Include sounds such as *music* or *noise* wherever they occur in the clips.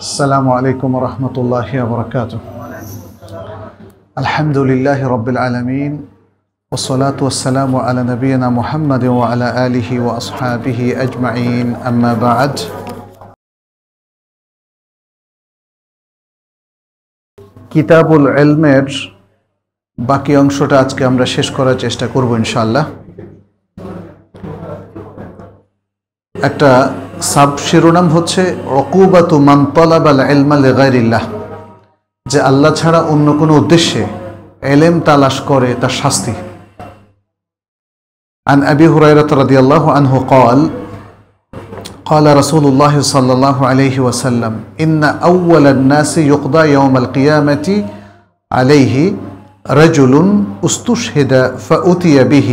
السلام عليكم ورحمة الله وبركاته الحمد لله رب العالمين والصلاة والسلام على نبينا محمد وعلى آله وأصحابه أجمعين أما بعد কিতাবুল এলমের বাকি অংশটা আজকে আমরা শেষ করার চেষ্টা করব ইনশাল্লাহ একটা সাব শিরোনাম হচ্ছে অকুবাতু মান তালাবাল ইলমা লিগাইরিল্লাহ যে আল্লাহ ছাড়া অন্য কোনো উদ্দেশ্যে ইলম তালাশ করে তার শাস্তি عن أبي هريرة رضي الله عنه قال قال رسول الله صلى الله عليه وسلم إن أول الناس يقضى يوم القيامة عليه رجل استشهد فأتي به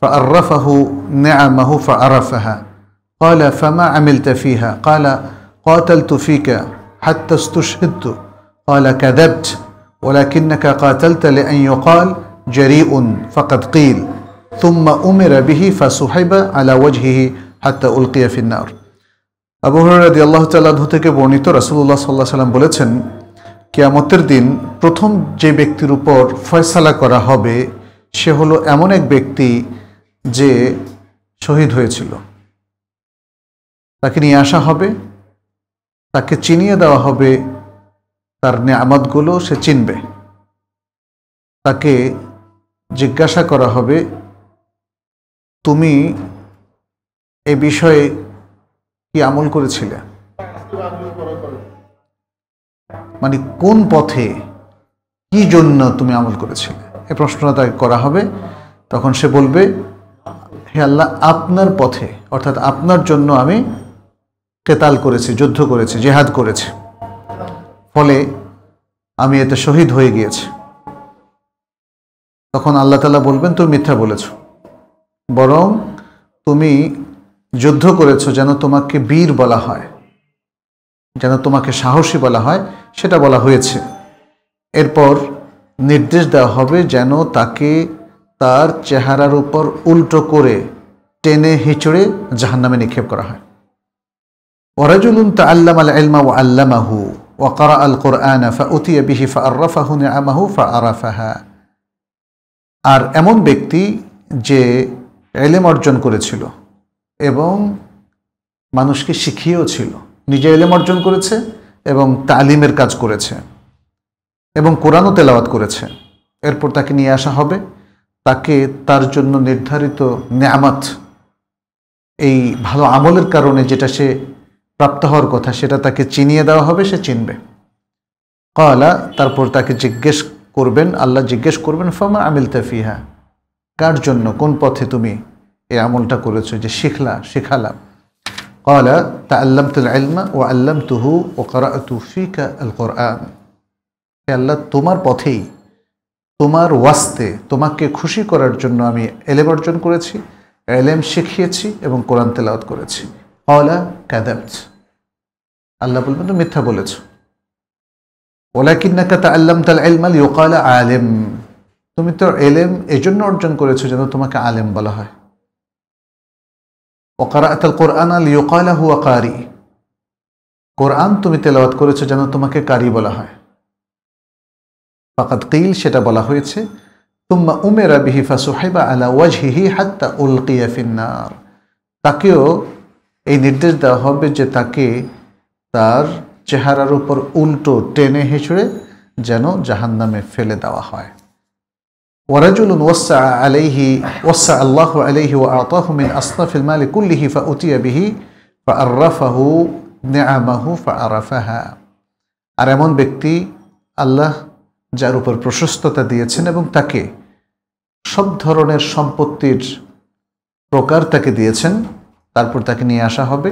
فأرفه نعمه فعرفها قال فما عملت فيها قال قاتلت فيك حتى استشهدت قال كذبت ولكنك قاتلت لأن يقال جريء فقد قيل ثم أمر به فسحب على وجهه حتى ألقي في النار আবু রাদি আল্লাহ তাল্লাহ থেকে বর্ণিত রাসুল্লাহ সাল্লাহ সাল্লাম বলেছেন কিয়ামতের দিন প্রথম যে ব্যক্তির উপর ফয়সালা করা হবে সে হলো এমন এক ব্যক্তি যে শহীদ হয়েছিল তাকে নিয়ে আসা হবে তাকে চিনিয়ে দেওয়া হবে তার নিয়ামতগুলো সে চিনবে তাকে জিজ্ঞাসা করা হবে তুমি এ বিষয়ে কি আমল করেছিলে মানে কোন পথে কি জন্য তুমি আমল করেছিলে এ প্রশ্নটা তাকে করা হবে তখন সে বলবে হে আল্লাহ আপনার পথে অর্থাৎ আপনার জন্য আমি কেতাল করেছে যুদ্ধ করেছে জেহাদ করেছে ফলে আমি এতে শহীদ হয়ে গিয়েছি তখন আল্লাহ তালা বলবেন তুমি মিথ্যা বলেছ বরং তুমি যুদ্ধ করেছ যেন তোমাকে বীর বলা হয় যেন তোমাকে সাহসী বলা হয় সেটা বলা হয়েছে এরপর নির্দেশ দেওয়া হবে যেন তাকে তার চেহারার উপর উল্টো করে টেনে হিঁচড়ে জাহান্নামে নিক্ষেপ করা হয় ورجل تعلم العلم وعلمه وقرأ القرآن فأتي به فأرفه نعمه فأرفها আর এমন ব্যক্তি যে এলেম অর্জন করেছিল এবং মানুষকে শিখিয়েও ছিল নিজে এলেম অর্জন করেছে এবং তালিমের কাজ করেছে এবং কোরআনও তেলাওয়াত করেছে এরপর তাকে নিয়ে আসা হবে তাকে তার জন্য নির্ধারিত নেয়ামাত এই ভালো আমলের কারণে যেটা সে প্রাপ্ত হওয়ার কথা সেটা তাকে চিনিয়ে দেওয়া হবে সে চিনবে কয়লা তারপর তাকে জিজ্ঞেস করবেন আল্লাহ জিজ্ঞেস করবেন ফামা আমিল তাফিহা কার জন্য কোন পথে তুমি এই আমলটা করেছো যে শিখলা শিখালাম কয়লা তা আল্লাম তুল আলমা ও আল্লাম তুহু ও করা তুফিকা আল কোরআন আল্লাহ তোমার পথেই তোমার ওয়াস্তে তোমাকে খুশি করার জন্য আমি এলেম অর্জন করেছি এলেম শিখিয়েছি এবং কোরআন তেলাওত করেছি আল্লাহ বলবেন মিথ্যা বলেছ কাতা আল্লাম তাল আলেম তুমি তো এলেম এজন্য অর্জন করেছো যেন তোমাকে আলেম বলা হয় ওকারা কোরআন আল হুয়া কারি কোরআন তুমি তেলাওয়াত করেছো যেন তোমাকে কারি বলা হয় ফাকাত কিল সেটা বলা হয়েছে তুম্মা উমেরা বিহি ফাসুহাইবা আলা ওয়াজহিহি হাত্তা উলকিয়া ফিন্নার তাকেও এই নির্দেশ দেওয়া হবে যে তাকে তার চেহারার উপর উল্টো টেনে হেঁচড়ে যেন জাহান নামে ফেলে দেওয়া হয় ওয়ারাজুল ওয়াসা আলাইহি ওয়াসা আল্লাহ আলাইহি ওয়া আতাহু মিন আসনাফিল মালি কুল্লিহি ফা উতিয়া বিহি ফা আর্রাফাহু নেআমাহু ফা আরাফাহা আর এমন ব্যক্তি আল্লাহ যার উপর প্রশস্ততা দিয়েছেন এবং তাকে সব ধরনের সম্পত্তির প্রকার তাকে দিয়েছেন তারপর তাকে নিয়ে আসা হবে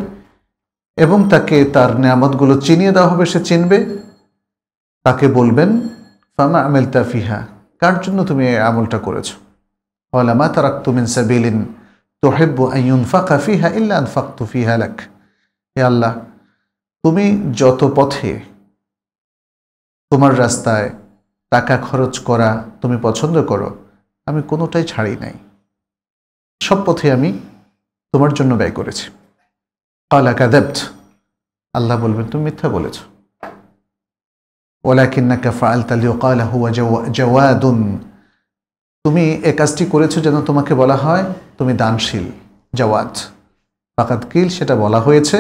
এবং তাকে তার নিয়ামতগুলো চিনিয়ে দেওয়া হবে সে চিনবে তাকে বলবেন ফামা আমেল তাফিহা কার জন্য তুমি এই আমলটা করেছো মা তারাক তুমিন সাবিলিন তোহেব্বু আইন ফাঁকা ফিহা ইল্লা তু ফিহা লাক হে আল্লাহ তুমি যত পথে তোমার রাস্তায় টাকা খরচ করা তুমি পছন্দ করো আমি কোনোটাই ছাড়ি নাই সব পথে আমি তোমার জন্য ব্যয় করেছি কালা কাদেপ্ট আল্লাহ বলবেন তুমি মিথ্যা বলেছ ওলা তালি ও কালা হুয়া জওয়াদুন তুমি এ কাজটি করেছো যেন তোমাকে বলা হয় তুমি দানশীল জওয়াদ ফাকাত কিল সেটা বলা হয়েছে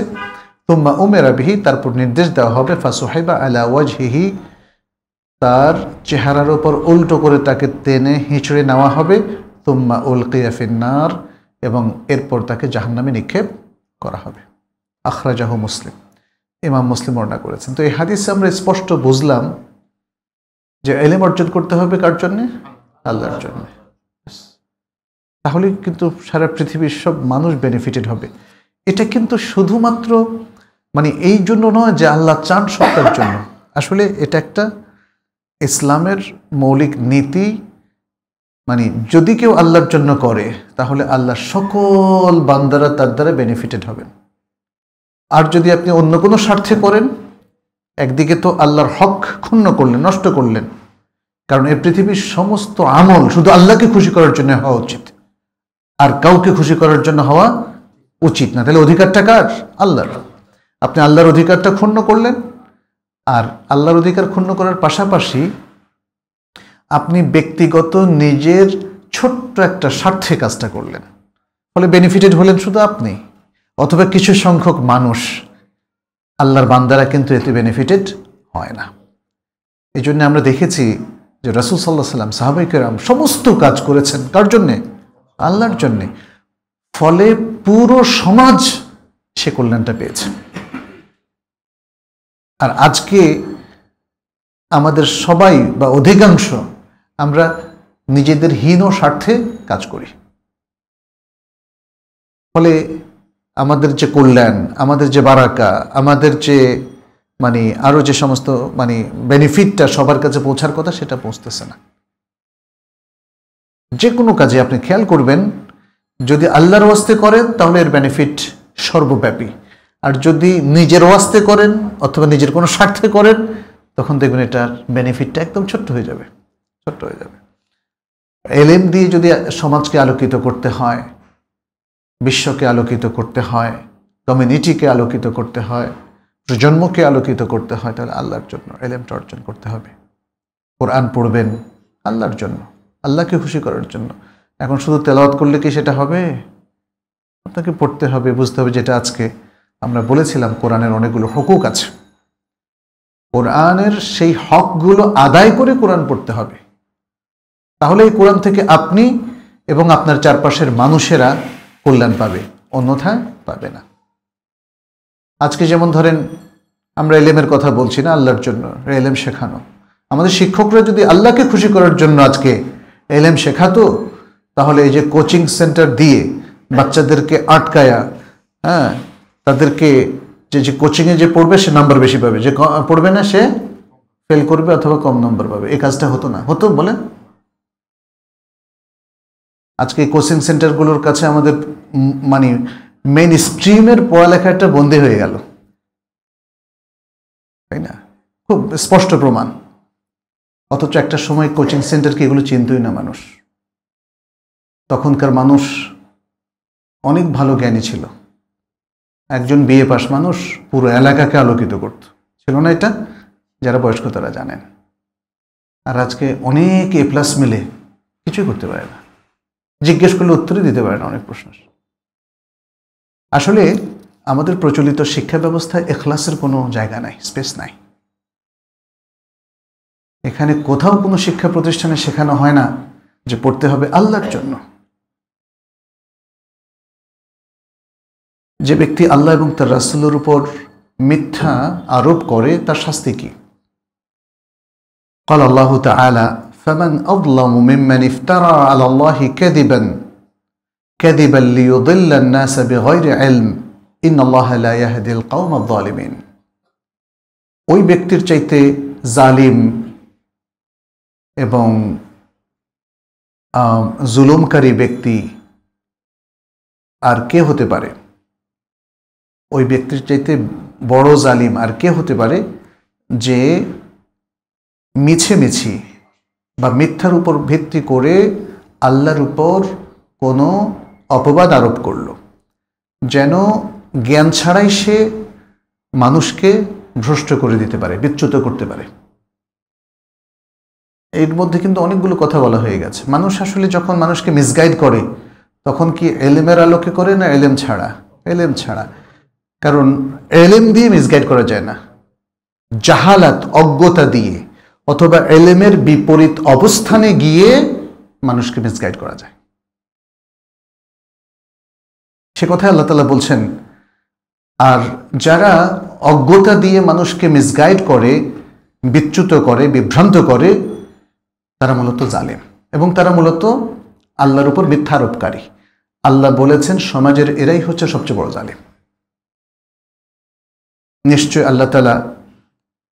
তুম্মা উমেরা বিহি তারপর নির্দেশ দেওয়া হবে ফাসোহেবা আলা ওয়াজহিহি তার চেহারার ওপর উল্টো করে তাকে টেনে হিঁচড়ে নেওয়া হবে তুম্মা উল কিয়াফিন্নার এবং এরপর তাকে জাহান্নামে নিক্ষেপ করা হবে আখরাজাহ মুসলিম ইমাম মুসলিম বর্ণনা করেছেন তো এই হাদিসে আমরা স্পষ্ট বুঝলাম যে এলেম অর্জন করতে হবে কার জন্যে আল্লাহর জন্যে তাহলে কিন্তু সারা পৃথিবীর সব মানুষ বেনিফিটেড হবে এটা কিন্তু শুধুমাত্র মানে এই জন্য নয় যে আল্লাহ চান সত্যার জন্য আসলে এটা একটা ইসলামের মৌলিক নীতি মানে যদি কেউ আল্লাহর জন্য করে তাহলে আল্লাহ সকল বান্দারা তার দ্বারা বেনিফিটেড হবেন আর যদি আপনি অন্য কোনো স্বার্থে করেন একদিকে তো আল্লাহর হক ক্ষুণ্ণ করলেন নষ্ট করলেন কারণ এই পৃথিবীর সমস্ত আমল শুধু আল্লাহকে খুশি করার জন্য হওয়া উচিত আর কাউকে খুশি করার জন্য হওয়া উচিত না তাহলে অধিকারটা কার আল্লাহর আপনি আল্লাহর অধিকারটা ক্ষুণ্ণ করলেন আর আল্লাহর অধিকার ক্ষুণ্ণ করার পাশাপাশি আপনি ব্যক্তিগত নিজের ছোট্ট একটা স্বার্থে কাজটা করলেন ফলে বেনিফিটেড হলেন শুধু আপনি অথবা কিছু সংখ্যক মানুষ আল্লাহর বান্দারা কিন্তু এতে বেনিফিটেড হয় না এই জন্য আমরা দেখেছি যে রাসুল সাল্লাহ সাল্লাম সাহাবাইকেরাম সমস্ত কাজ করেছেন কার জন্যে আল্লাহর জন্যে ফলে পুরো সমাজ সে কল্যাণটা পেয়েছে আর আজকে আমাদের সবাই বা অধিকাংশ আমরা নিজেদের হীন স্বার্থে কাজ করি ফলে আমাদের যে কল্যাণ আমাদের যে বারাকা আমাদের যে মানে আরও যে সমস্ত মানে বেনিফিটটা সবার কাছে পৌঁছার কথা সেটা পৌঁছতেছে না যে কোনো কাজে আপনি খেয়াল করবেন যদি আল্লাহর ওয়াস্তে করেন তাহলে এর বেনিফিট সর্বব্যাপী আর যদি নিজের ওয়াস্তে করেন অথবা নিজের কোনো স্বার্থে করেন তখন দেখবেন এটার বেনিফিটটা একদম ছোট্ট হয়ে যাবে ছোট্ট হয়ে যাবে এলেম দিয়ে যদি সমাজকে আলোকিত করতে হয় বিশ্বকে আলোকিত করতে হয় কমিউনিটিকে আলোকিত করতে হয় প্রজন্মকে আলোকিত করতে হয় তাহলে আল্লাহর জন্য এলেমটা অর্জন করতে হবে কোরআন পড়বেন আল্লাহর জন্য আল্লাহকে খুশি করার জন্য এখন শুধু তেলাওয়াত করলে কি সেটা হবে আপনাকে পড়তে হবে বুঝতে হবে যেটা আজকে আমরা বলেছিলাম কোরআনের অনেকগুলো হকুক আছে কোরআনের সেই হকগুলো আদায় করে কোরআন পড়তে হবে তাহলে এই কোরআন থেকে আপনি এবং আপনার চারপাশের মানুষেরা কল্যাণ পাবে অন্যথা পাবে না আজকে যেমন ধরেন আমরা এলেমের কথা বলছি না আল্লাহর জন্য এলেম শেখানো আমাদের শিক্ষকরা যদি আল্লাহকে খুশি করার জন্য আজকে এলেম শেখাতো তাহলে এই যে কোচিং সেন্টার দিয়ে বাচ্চাদেরকে আটকায়া হ্যাঁ তাদেরকে যে যে কোচিংয়ে যে পড়বে সে নাম্বার বেশি পাবে যে পড়বে না সে ফেল করবে অথবা কম নম্বর পাবে এই কাজটা হতো না হতো বলে আজকে কোচিং সেন্টারগুলোর কাছে আমাদের মানে মেন স্ট্রিমের পড়ালেখাটা বন্দী হয়ে গেল তাই না খুব স্পষ্ট প্রমাণ অথচ একটা সময় কোচিং সেন্টারকে এগুলো চিনতই না মানুষ তখনকার মানুষ অনেক ভালো জ্ঞানী ছিল একজন বিএ পাস মানুষ পুরো এলাকাকে আলোকিত করত ছিল না এটা যারা বয়স্ক তারা জানেন আর আজকে অনেক এ প্লাস মিলে কিছুই করতে পারে না জিজ্ঞেস করলে উত্তরই দিতে পারে না অনেক প্রশ্নের আসলে আমাদের প্রচলিত শিক্ষা ব্যবস্থায় এখলাসের কোনো জায়গা নাই স্পেস নাই এখানে কোথাও কোনো শিক্ষা প্রতিষ্ঠানে শেখানো হয় না যে পড়তে হবে আল্লাহর জন্য যে ব্যক্তি আল্লাহ এবং তার রাসুলের উপর মিথ্যা আরোপ করে তার শাস্তি কি قال الله تعالى فمن أظلم ممن افترى على الله كذبا كذبا ليضل الناس بغير علم إن الله لا يهدي القوم الظالمين ওই ব্যক্তির চাইতে জালিম এবং জুলুমকারী ব্যক্তি আর কে হতে পারে ওই ব্যক্তির চাইতে বড় জালিম আর কে হতে পারে যে মিছে মিছি বা মিথ্যার উপর ভিত্তি করে আল্লাহর উপর কোনো অপবাদ আরোপ করল যেন জ্ঞান ছাড়াই সে মানুষকে ভ্রষ্ট করে দিতে পারে বিচ্যুত করতে পারে এর মধ্যে কিন্তু অনেকগুলো কথা বলা হয়ে গেছে মানুষ আসলে যখন মানুষকে মিসগাইড করে তখন কি এলেমের আলোকে করে না এলেম ছাড়া এলেম ছাড়া কারণ এলেম দিয়ে মিসগাইড করা যায় না জাহালাত অজ্ঞতা দিয়ে অথবা এলেমের বিপরীত অবস্থানে গিয়ে মানুষকে মিসগাইড করা যায় সে কথায় আল্লাহ তালা বলছেন আর যারা অজ্ঞতা দিয়ে মানুষকে মিসগাইড করে বিচ্যুত করে বিভ্রান্ত করে তারা মূলত জালেম এবং তারা মূলত আল্লাহর উপর মিথ্যারোপকারী আল্লাহ বলেছেন সমাজের এরাই হচ্ছে সবচেয়ে বড় জালেম নিশ্চয় আল্লাহ তালা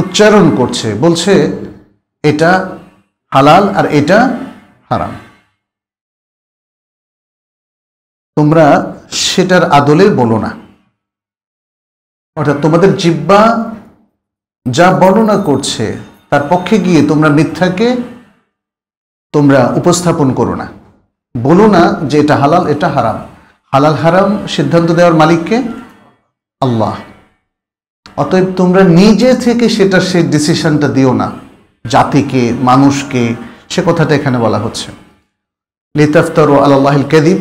উচ্চারণ করছে বলছে এটা হালাল আর এটা হারাম তোমরা সেটার আদলে বলো না অর্থাৎ তোমাদের জিব্বা যা বর্ণনা করছে তার পক্ষে গিয়ে তোমরা মিথ্যাকে তোমরা উপস্থাপন করো না বলো না যে এটা হালাল এটা হারাম হালাল হারাম সিদ্ধান্ত দেওয়ার মালিককে আল্লাহ অতএব তোমরা নিজে থেকে সেটা সে ডিসিশনটা দিও না জাতিকে মানুষকে সে কথাটা এখানে বলা হচ্ছে লিতাফতর ও আল্লাহিল কেদিব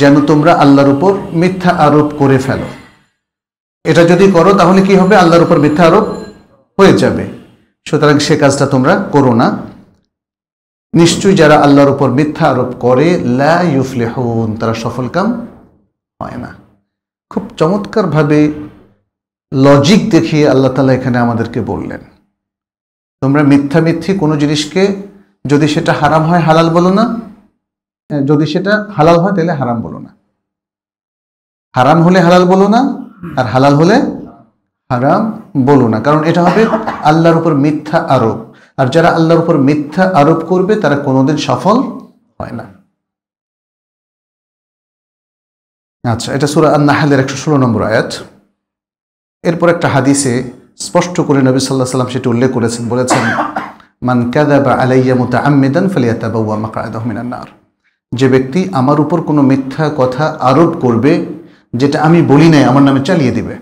যেন তোমরা আল্লাহর উপর মিথ্যা আরোপ করে ফেলো এটা যদি করো তাহলে কি হবে আল্লাহর উপর মিথ্যা আরোপ হয়ে যাবে সুতরাং সে কাজটা তোমরা করো না নিশ্চয়ই যারা আল্লাহর উপর মিথ্যা আরোপ করে লা ইউফলেহুন তারা সফলকাম হয় না খুব চমৎকারভাবে লজিক দেখিয়ে আল্লাহ তালা এখানে আমাদেরকে বললেন তোমরা মিথ্যা মিথ্যি কোনো জিনিসকে যদি সেটা হারাম হয় হালাল বলো না যদি সেটা হালাল হয় তাহলে হারাম বলো না হারাম হলে হালাল বলো না আর হালাল হলে হারাম বলো না কারণ এটা হবে আল্লাহর উপর মিথ্যা আরোপ আর যারা আল্লাহর উপর মিথ্যা আরোপ করবে তারা কোনোদিন সফল হয় না আচ্ছা এটা সুরা আন্নাহালের একশো ষোলো নম্বর আয়াত এরপর একটা হাদিসে স্পষ্ট করে নবী সাল্লাহ সাল্লাম সেটি উল্লেখ করেছেন বলেছেন মান কাদাবা আলাইয়া মুতা আমিদান ফালিয়াতাবাউয়া মাকায়দাহমিনান্নার যে ব্যক্তি আমার উপর কোনো মিথ্যা কথা আরোপ করবে যেটা আমি বলি নাই আমার নামে চালিয়ে দিবে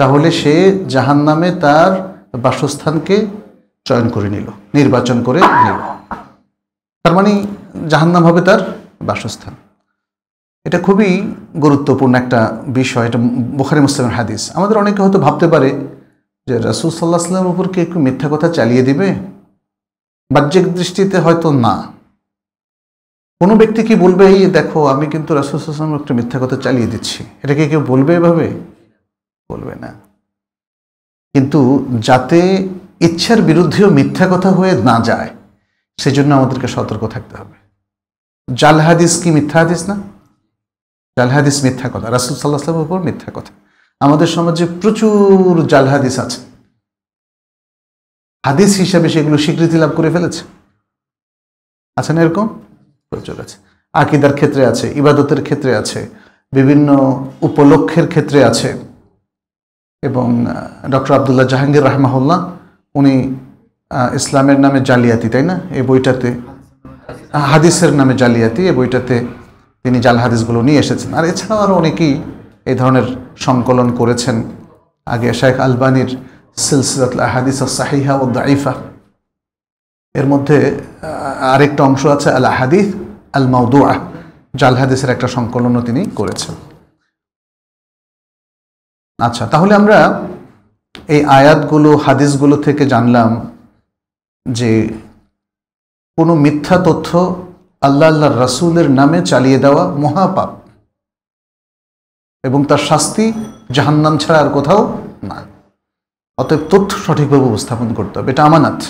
তাহলে সে জাহান নামে তার বাসস্থানকে চয়ন করে নিল নির্বাচন করে নিল তার মানে জাহান্নাম হবে তার বাসস্থান এটা খুবই গুরুত্বপূর্ণ একটা বিষয় এটা বুখারি মুসলিমের হাদিস আমাদের অনেকে হয়তো ভাবতে পারে যে রাসুল সাল্লাহ সাল্লামের উপর কি একটু মিথ্যা কথা চালিয়ে দিবে বাহ্যিক দৃষ্টিতে হয়তো না কোনো ব্যক্তি কি বলবে এই দেখো আমি কিন্তু রাসুল সাল্লামের একটা মিথ্যা কথা চালিয়ে দিচ্ছি এটা কি কেউ বলবে এভাবে বলবে না কিন্তু যাতে ইচ্ছার বিরুদ্ধেও মিথ্যা কথা হয়ে না যায় সেজন্য আমাদেরকে সতর্ক থাকতে হবে জাল হাদিস কি মিথ্যা হাদিস না জালহাদিস মিথ্যা কথা রাসুল সাল্লাহ উপর মিথ্যা কথা আমাদের সমাজে প্রচুর জালহাদিস আছে হাদিস হিসাবে সেগুলো স্বীকৃতি লাভ করে ফেলেছে আছে না এরকম প্রচুর আছে আকিদার ক্ষেত্রে আছে ইবাদতের ক্ষেত্রে আছে বিভিন্ন উপলক্ষের ক্ষেত্রে আছে এবং ডক্টর আবদুল্লাহ জাহাঙ্গীর রাহমাহুল্লাহ উনি ইসলামের নামে জালিয়াতি তাই না এই বইটাতে হাদিসের নামে জালিয়াতি এই বইটাতে তিনি জাল হাদিসগুলো নিয়ে এসেছেন আর এছাড়াও আরও অনেকেই এই ধরনের সংকলন করেছেন আগে শেখ আলবানির সিলসিলাত হাদিস সাহিহা ও দাইফা এর মধ্যে আরেকটা অংশ আছে আল আহাদিস আল মাউদুয়া জাল হাদিসের একটা সংকলনও তিনি করেছেন আচ্ছা তাহলে আমরা এই আয়াতগুলো হাদিসগুলো থেকে জানলাম যে কোনো মিথ্যা তথ্য আল্লাহ আল্লাহ রাসুলের নামে চালিয়ে দেওয়া মহাপাপ এবং তার শাস্তি জাহান্নাম ছাড়া আর কোথাও না অতএব তথ্য সঠিকভাবে উপস্থাপন করতে হবে এটা আমানাত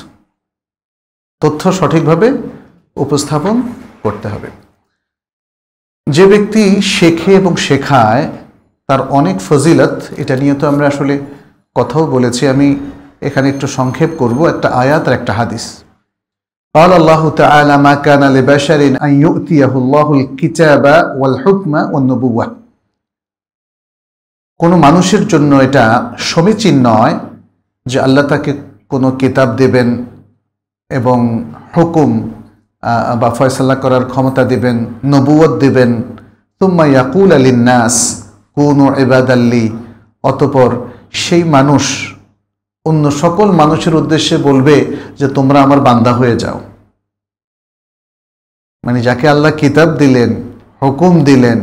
তথ্য সঠিকভাবে উপস্থাপন করতে হবে যে ব্যক্তি শেখে এবং শেখায় তার অনেক ফজিলত এটা নিয়ে তো আমরা আসলে কথাও বলেছি আমি এখানে একটু সংক্ষেপ করব একটা আয়াত আর একটা হাদিস قال الله تعالى ما كان لبشر أن يؤتيه الله الكتاب والحكم والنبوة কোনো মানুষের জন্য এটা সমীচীন নয় যে আল্লাহ তাকে কোনো কিতাব দেবেন এবং হুকুম বা ফয়সাল্লা করার ক্ষমতা দেবেন নবুয়ত দেবেন তুম্মা ইয়াকুল আলী নাস কোন এবাদ আল্লি অতপর সেই মানুষ অন্য সকল মানুষের উদ্দেশ্যে বলবে যে তোমরা আমার বান্দা হয়ে যাও মানে যাকে আল্লাহ কিতাব দিলেন হুকুম দিলেন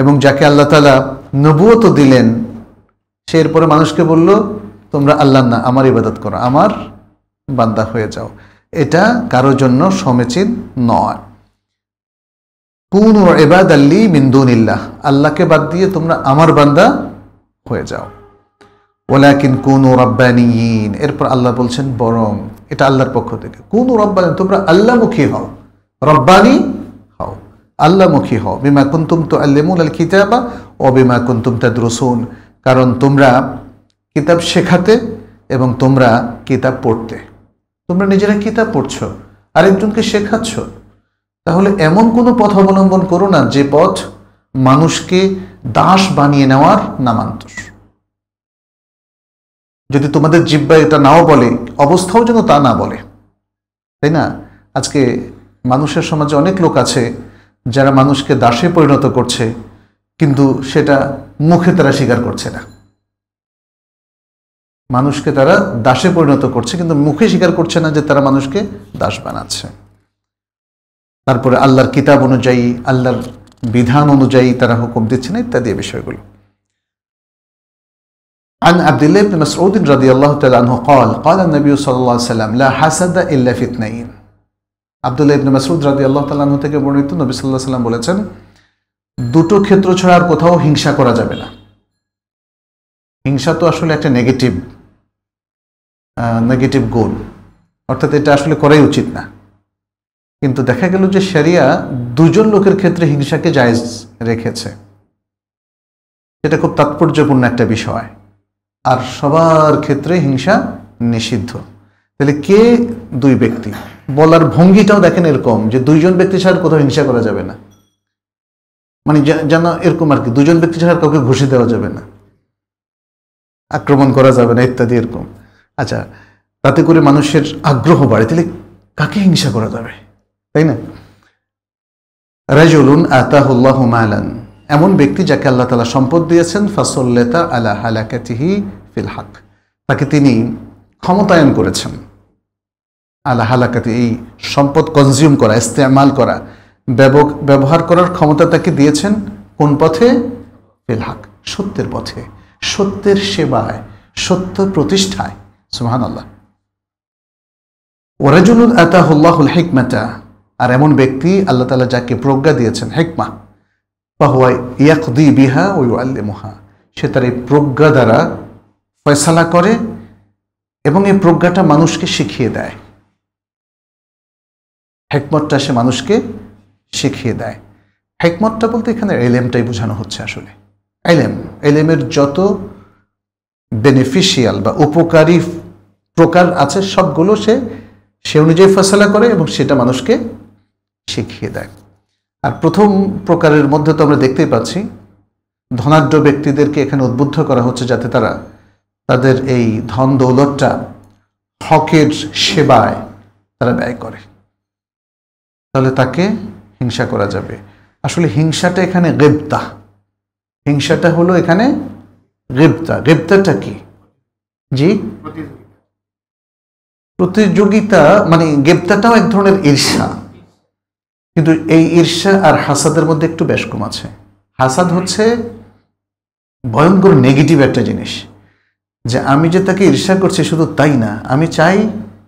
এবং যাকে আল্লাহ তালা নবুয়ত দিলেন সে এরপরে মানুষকে বলল তোমরা আল্লাহ না আমার ইবাদত করো আমার বান্দা হয়ে যাও এটা কারো জন্য সমীচীন নয় কুন ও এবাদ আল্লি মিন্দুনিল্লাহ আল্লাহকে বাদ দিয়ে তোমরা আমার বান্দা হয়ে যাও ওলাকিন কোন রব্বানিন এরপর আল্লাহ বলছেন বরং এটা আল্লাহর পক্ষ থেকে কোন রব্বানি তোমরা আল্লাহমুখী হও রব্বানি হও আল্লাহমুখী হও বিমা কুন্তুম তো আল্লেমুল আল কিতাবা ও বিমা কুন্তুম রসুন কারণ তোমরা কিতাব শেখাতে এবং তোমরা কিতাব পড়তে তোমরা নিজেরা কিতাব পড়ছো আরেকজনকে শেখাচ্ছ তাহলে এমন কোনো পথ অবলম্বন করো না যে পথ মানুষকে দাস বানিয়ে নেওয়ার নামান্তর যদি তোমাদের জিব্বা এটা নাও বলে অবস্থাও যেন তা না বলে তাই না আজকে মানুষের সমাজে অনেক লোক আছে যারা মানুষকে দাসে পরিণত করছে কিন্তু সেটা মুখে তারা স্বীকার করছে না মানুষকে তারা দাসে পরিণত করছে কিন্তু মুখে স্বীকার করছে না যে তারা মানুষকে দাস বানাচ্ছে তারপরে আল্লাহর কিতাব অনুযায়ী আল্লাহর বিধান অনুযায়ী তারা হুকুম দিচ্ছে না ইত্যাদি বিষয়গুলো عن عبد الله بن مسعود رضي الله تعالى عنه قال قال النبي صلى الله عليه وسلم لا حسد الا في اثنين عبد الله بن مسعود رضي الله تعالى عنه থেকে বর্ণিত নবী عليه সাল্লাম বলেছেন দুটো ক্ষেত্র ছাড়া আর কোথাও হিংসা করা যাবে না হিংসা তো আসলে একটা নেগেটিভ নেগেটিভ গুণ অর্থাৎ এটা আসলে করাই উচিত না কিন্তু দেখা গেল যে শরিয়া দুজন লোকের ক্ষেত্রে হিংসাকে জায়েজ রেখেছে এটা খুব তাৎপর্যপূর্ণ একটা বিষয় আর সবার ক্ষেত্রে হিংসা নিষিদ্ধ তাহলে কে দুই ব্যক্তি বলার ভঙ্গিটাও দেখেন এরকম যে দুইজন ব্যক্তি ছাড়া কোথাও হিংসা করা যাবে না মানে যেন এরকম আর কি দুজন ব্যক্তি ছাড়া কাউকে ঘুষে দেওয়া যাবে না আক্রমণ করা যাবে না ইত্যাদি এরকম আচ্ছা তাতে করে মানুষের আগ্রহ বাড়ে তাহলে কাকে হিংসা করা যাবে তাই না রাজুলুন আতাহুল্লাহ মালান এমন ব্যক্তি যাকে আল্লাহ তালা সম্পদ দিয়েছেন ফাসল্লেতা আলা হালাকাতিহি ফিল হাক তাকে তিনি ক্ষমতায়ন করেছেন আলা হালাকাতি এই সম্পদ কনজিউম করা ইস্তেমাল করা ব্যবহার করার ক্ষমতা তাকে দিয়েছেন কোন পথে ফিল হাক সত্যের পথে সত্যের সেবায় সত্য প্রতিষ্ঠায় সুহান আল্লাহ ওরাজুল আতাহুল্লাহুল হেকমাটা আর এমন ব্যক্তি আল্লাহ তালা যাকে প্রজ্ঞা দিয়েছেন হেকমা পাহুয়া ইয়াকদি বিহা ও মহা সে তার এই প্রজ্ঞা দ্বারা ফয়সালা করে এবং এই প্রজ্ঞাটা মানুষকে শিখিয়ে দেয় হেকমতটা সে মানুষকে শিখিয়ে দেয় হেকমতটা বলতে এখানে এলেমটাই বোঝানো হচ্ছে আসলে এলেম এলেমের যত বেনিফিশিয়াল বা উপকারী প্রকার আছে সবগুলো সে সে অনুযায়ী ফসলা করে এবং সেটা মানুষকে শিখিয়ে দেয় আর প্রথম প্রকারের মধ্যে তো আমরা দেখতেই পাচ্ছি ধনাঢ্য ব্যক্তিদেরকে এখানে উদ্বুদ্ধ করা হচ্ছে যাতে তারা তাদের এই ধন দৌলতটা হকের সেবায় তারা ব্যয় করে তাহলে তাকে হিংসা করা যাবে আসলে হিংসাটা এখানে গ্রেপ্তা হিংসাটা হলো এখানে গ্রেপ্তা গ্রেপ্তারটা কি জি প্রতিযোগিতা মানে গ্রেপ্তারটাও এক ধরনের ঈর্ষা কিন্তু এই ঈর্ষা আর হাসাদের মধ্যে একটু বেশ কম আছে হাসাদ হচ্ছে ভয়ঙ্কর নেগেটিভ একটা জিনিস যে আমি যে তাকে ঈর্ষা করছি শুধু তাই না আমি চাই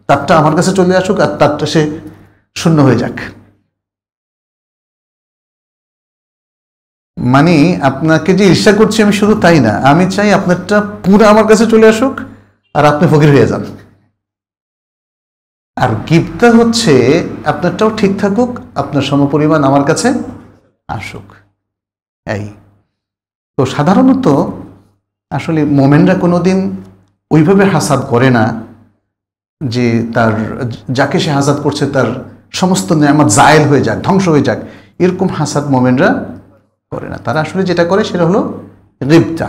তারটা আমার কাছে চলে আসুক আর তারটা সে শূন্য হয়ে যাক মানে আপনাকে যে ঈর্ষা করছি আমি শুধু তাই না আমি চাই আপনারটা পুরো আমার কাছে চলে আসুক আর আপনি ফকির হয়ে যান আর গিফটটা হচ্ছে আপনারটাও ঠিক থাকুক আপনার সমপরিমাণ আমার কাছে আসুক এই তো সাধারণত আসলে মোমেনরা কোনো দিন ওইভাবে হাসাদ করে না যে তার যাকে সে হাসাদ করছে তার সমস্ত আমার জায়েল হয়ে যাক ধ্বংস হয়ে যাক এরকম হাসাদ মোমেনরা করে না তারা আসলে যেটা করে সেটা হলো রিবটা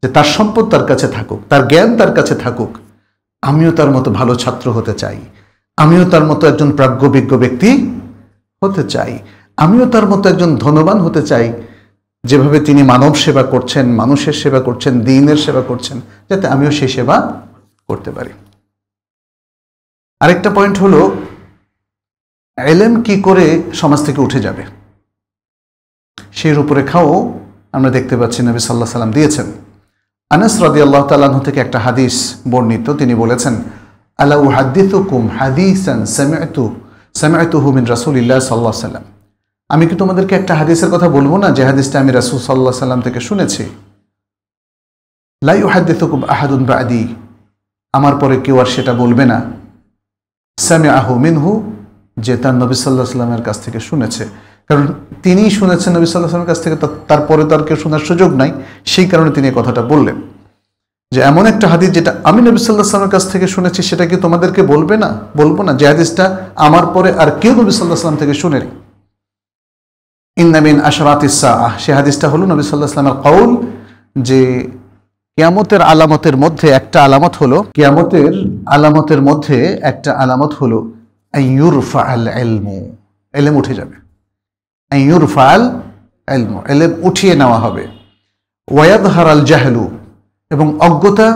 যে তার সম্পদ তার কাছে থাকুক তার জ্ঞান তার কাছে থাকুক আমিও তার মতো ভালো ছাত্র হতে চাই আমিও তার মতো একজন প্রাজ্ঞবিজ্ঞ ব্যক্তি হতে চাই আমিও তার মতো একজন ধনবান হতে চাই যেভাবে তিনি মানব সেবা করছেন মানুষের সেবা করছেন দিনের সেবা করছেন যাতে আমিও সেই সেবা করতে পারি আরেকটা পয়েন্ট হলো এলেম কি করে সমাজ থেকে উঠে যাবে সেই রূপরেখাও আমরা দেখতে পাচ্ছি নবী সাল্লাহ সাল্লাম দিয়েছেন আনাস রাদি আল্লাহ তাল্লাহ থেকে একটা হাদিস বর্ণিত তিনি বলেছেন আলা হাদ্দিতুকুম হাদিসান সামিআতু সামিআতুহু মিন রাসূলিল্লাহ সাল্লাল্লাহু আলাইহি সাল্লাম আমি কি তোমাদেরকে একটা হাদিসের কথা বলবো না যে হাদিসটা আমি রাসূল সাল্লাল্লাহু আলাইহি সাল্লাম থেকে শুনেছি লা ইউহাদ্দিতুকুম আহাদুন বাদি আমার পরে কেউ আর সেটা বলবে না সামিআহু মিনহু যে তার নবী সাল্লাহ সাল্লামের কাছ থেকে শুনেছে কারণ তিনিই শুনেছেন নবী সাল্লাহ সাল্লামের কাছ থেকে তারপরে তার কেউ শোনার সুযোগ নাই সেই কারণে তিনি কথাটা বললেন যে এমন একটা হাদিস যেটা আমি নবী সাল্লাহ সাল্লামের কাছ থেকে শুনেছি সেটা কি তোমাদেরকে বলবে না বলবো না যে হাদিসটা আমার পরে আর কেউ নবী সাল্লাহ সাল্লাম থেকে শুনে ইন্দামিন আশরাত ইসাহ সে হাদিসটা হলো নবী সাল্লাহ সাল্লামের কৌল যে কিয়ামতের আলামতের মধ্যে একটা আলামত হলো কিয়ামতের আলামতের মধ্যে একটা আলামত হলো ইউরফা আল এলমু এলেম উঠে যাবে ইউরফা আল এলমু এলেম উঠিয়ে নেওয়া হবে ওয়াদ হারাল জাহলু এবং অজ্ঞতা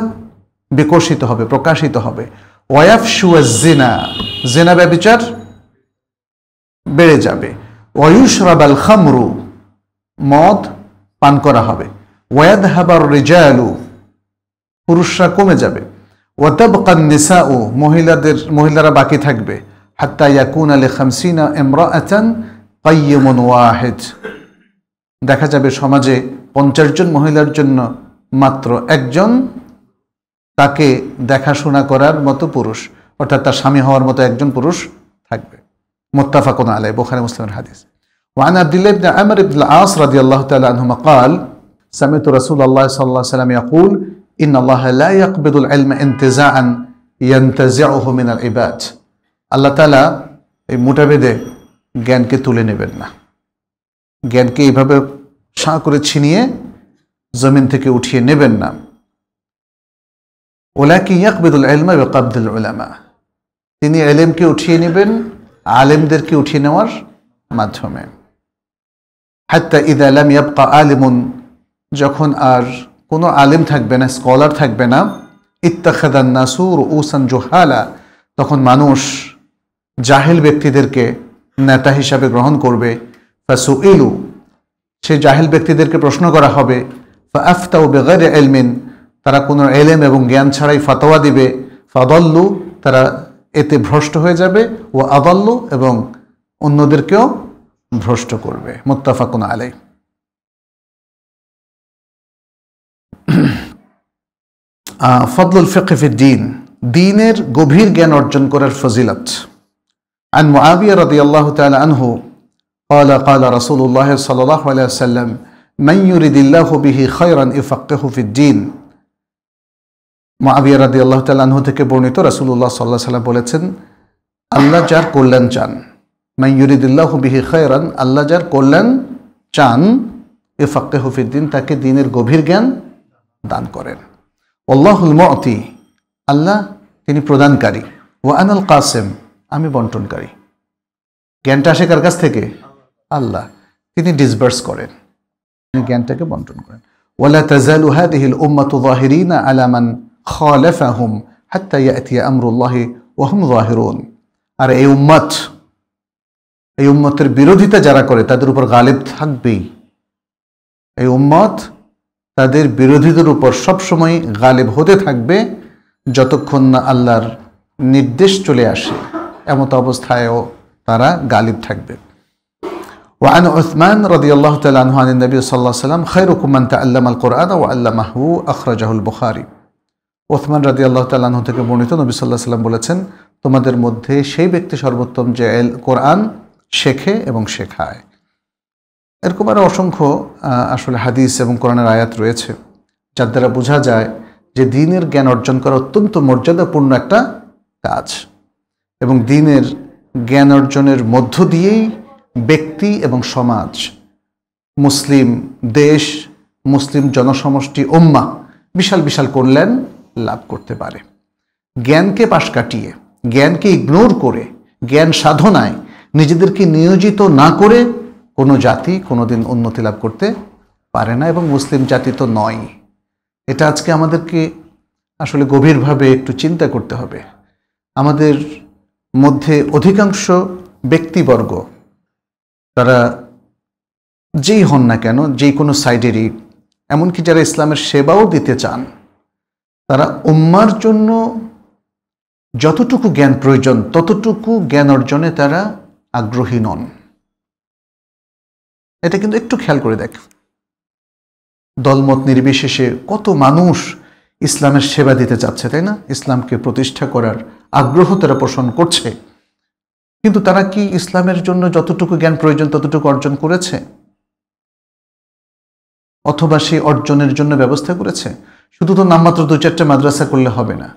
বিকশিত হবে প্রকাশিত হবে ওয়াফ সুয়া জেনা জেনা ব্যবচার বেড়ে যাবে ওয়ুশ খামরু মদ পান করা হবে ওয়াদ হাবার রেজায়ালু পুরুষরা কমে যাবে কান নিসা ও মহিলাদের মহিলারা বাকি থাকবে হাত্তা ইয়াকুন আলে খামসিনা এমরা আচান ওয়াহেদ দেখা যাবে সমাজে পঞ্চাশ জন মহিলার জন্য মাত্র একজন তাকে দেখাশোনা করার মতো পুরুষ অর্থাৎ তার স্বামী হওয়ার মতো একজন পুরুষ থাকবে মোত্তাফাকুন আলাই বোখারি মুসলিমের হাদিস وعن عبد الله بن عمر بن العاص رضي الله تعالى عنهما قال سمعت رسول الله صلى الله عليه وسلم يقول إن الله لا يقبض العلم انتزاعا ينتزعه من العباد আল্লাহ তালা এই মোটাভেদে জ্ঞানকে তুলে নেবেন না জ্ঞানকে এইভাবে সাঁ করে ছিনিয়ে জমিন থেকে উঠিয়ে নেবেন না ওলাকি ইয়াকবেদুল আলমা বেকাবদুল উলামা তিনি এলেমকে উঠিয়ে নেবেন আলেমদেরকে উঠিয়ে নেওয়ার মাধ্যমে হাত্তা ইদ আলাম ইয়াবকা আলিমুন যখন আর কোনো আলেম থাকবে না স্কলার থাকবে না ইত্তাখাদান নাসুর ওসান জোহালা তখন মানুষ জাহেল ব্যক্তিদেরকে নেতা হিসাবে গ্রহণ করবে ফাসু ইলু সে জাহেল ব্যক্তিদেরকে প্রশ্ন করা হবে আফতাউ বেগের এলমিন তারা কোনো এলেম এবং জ্ঞান ছাড়াই ফাতোয়া দিবে ফাদল্লু তারা এতে ভ্রষ্ট হয়ে যাবে ও আদল্লু এবং অন্যদেরকেও ভ্রষ্ট করবে মোত্তাফাকুন আলাই ফদলুল দিন দিনের গভীর জ্ঞান অর্জন করার ফজিলত عن معاوية رضي الله تعالى عنه قال قال رسول الله صلى মাইয়ুরিদিল্লাহ বিহি খয়রান ইফাক্কে হুফিদ্দিন মাবিয়া রাদি আল্লাহ তাল্লাহ থেকে বর্ণিত রাসুল্লাহ সাল্লাহ সাল্লাম বলেছেন আল্লাহ যার কল্যাণ চান মাইয়ুরিদুল্লাহ বিহি খয়রান আল্লাহ যার কল্যাণ চান ইফাক্কে হুফিদ্দিন তাকে দিনের গভীর জ্ঞান দান করেন আল্লাহুল মতি আল্লাহ তিনি প্রদানকারী ওয়ান আল কাসেম আমি বন্টনকারী জ্ঞানটা আসে কার কাছ থেকে আল্লাহ তিনি ডিসবার্স করেন জ্ঞানটাকে বন্টন করেন ওয়ালা তাজালু হাদিহিল আলা মান খালাফাহুম হাত্তা ইয়াতিয়া আমরুল্লাহি ওয়া হুম আর এই উম্মত এই উম্মতের বিরোধিতা যারা করে তাদের উপর গালিব থাকবেই এই উম্মত তাদের বিরোধীদের উপর সবসময় গালিব হতে থাকবে যতক্ষণ না আল্লাহর নির্দেশ চলে আসে এমত অবস্থায়ও তারা গালিব থাকবে وعن عثمان رضي الله تعالى عنه عن النبي صلى الله عليه وسلم خيركم من تعلم القرآن وعلمه أخرجه البخاري ওসমান রাজি আল্লাহ তাল্লাহ থেকে বর্ণিত নবী সাল্লাহ সাল্লাম বলেছেন তোমাদের মধ্যে সেই ব্যক্তি সর্বোত্তম যে এল কোরআন শেখে এবং শেখায় এরকম আরও অসংখ্য আসলে হাদিস এবং কোরআনের আয়াত রয়েছে যার দ্বারা বোঝা যায় যে দিনের জ্ঞান অর্জন করা অত্যন্ত মর্যাদাপূর্ণ একটা কাজ এবং দিনের জ্ঞান অর্জনের মধ্য দিয়েই ব্যক্তি এবং সমাজ মুসলিম দেশ মুসলিম জনসমষ্টি ওম্মা বিশাল বিশাল কল্যাণ লাভ করতে পারে জ্ঞানকে পাশ কাটিয়ে জ্ঞানকে ইগনোর করে জ্ঞান সাধনায় নিজেদেরকে নিয়োজিত না করে কোনো জাতি কোনোদিন উন্নতি লাভ করতে পারে না এবং মুসলিম জাতি তো নয় এটা আজকে আমাদেরকে আসলে গভীরভাবে একটু চিন্তা করতে হবে আমাদের মধ্যে অধিকাংশ ব্যক্তিবর্গ তারা যেই হন না কেন যে কোনো সাইডেরই এমনকি যারা ইসলামের সেবাও দিতে চান তারা উম্মার জন্য যতটুকু জ্ঞান প্রয়োজন ততটুকু জ্ঞান অর্জনে তারা আগ্রহী নন এটা কিন্তু একটু খেয়াল করে দেখ দলমত নির্বিশেষে কত মানুষ ইসলামের সেবা দিতে চাচ্ছে তাই না ইসলামকে প্রতিষ্ঠা করার আগ্রহ তারা পোষণ করছে কিন্তু তারা কি ইসলামের জন্য যতটুকু জ্ঞান প্রয়োজন ততটুকু অর্জন করেছে অথবা সেই অর্জনের জন্য ব্যবস্থা করেছে শুধু তো নামমাত্র দু চারটে মাদ্রাসা করলে হবে না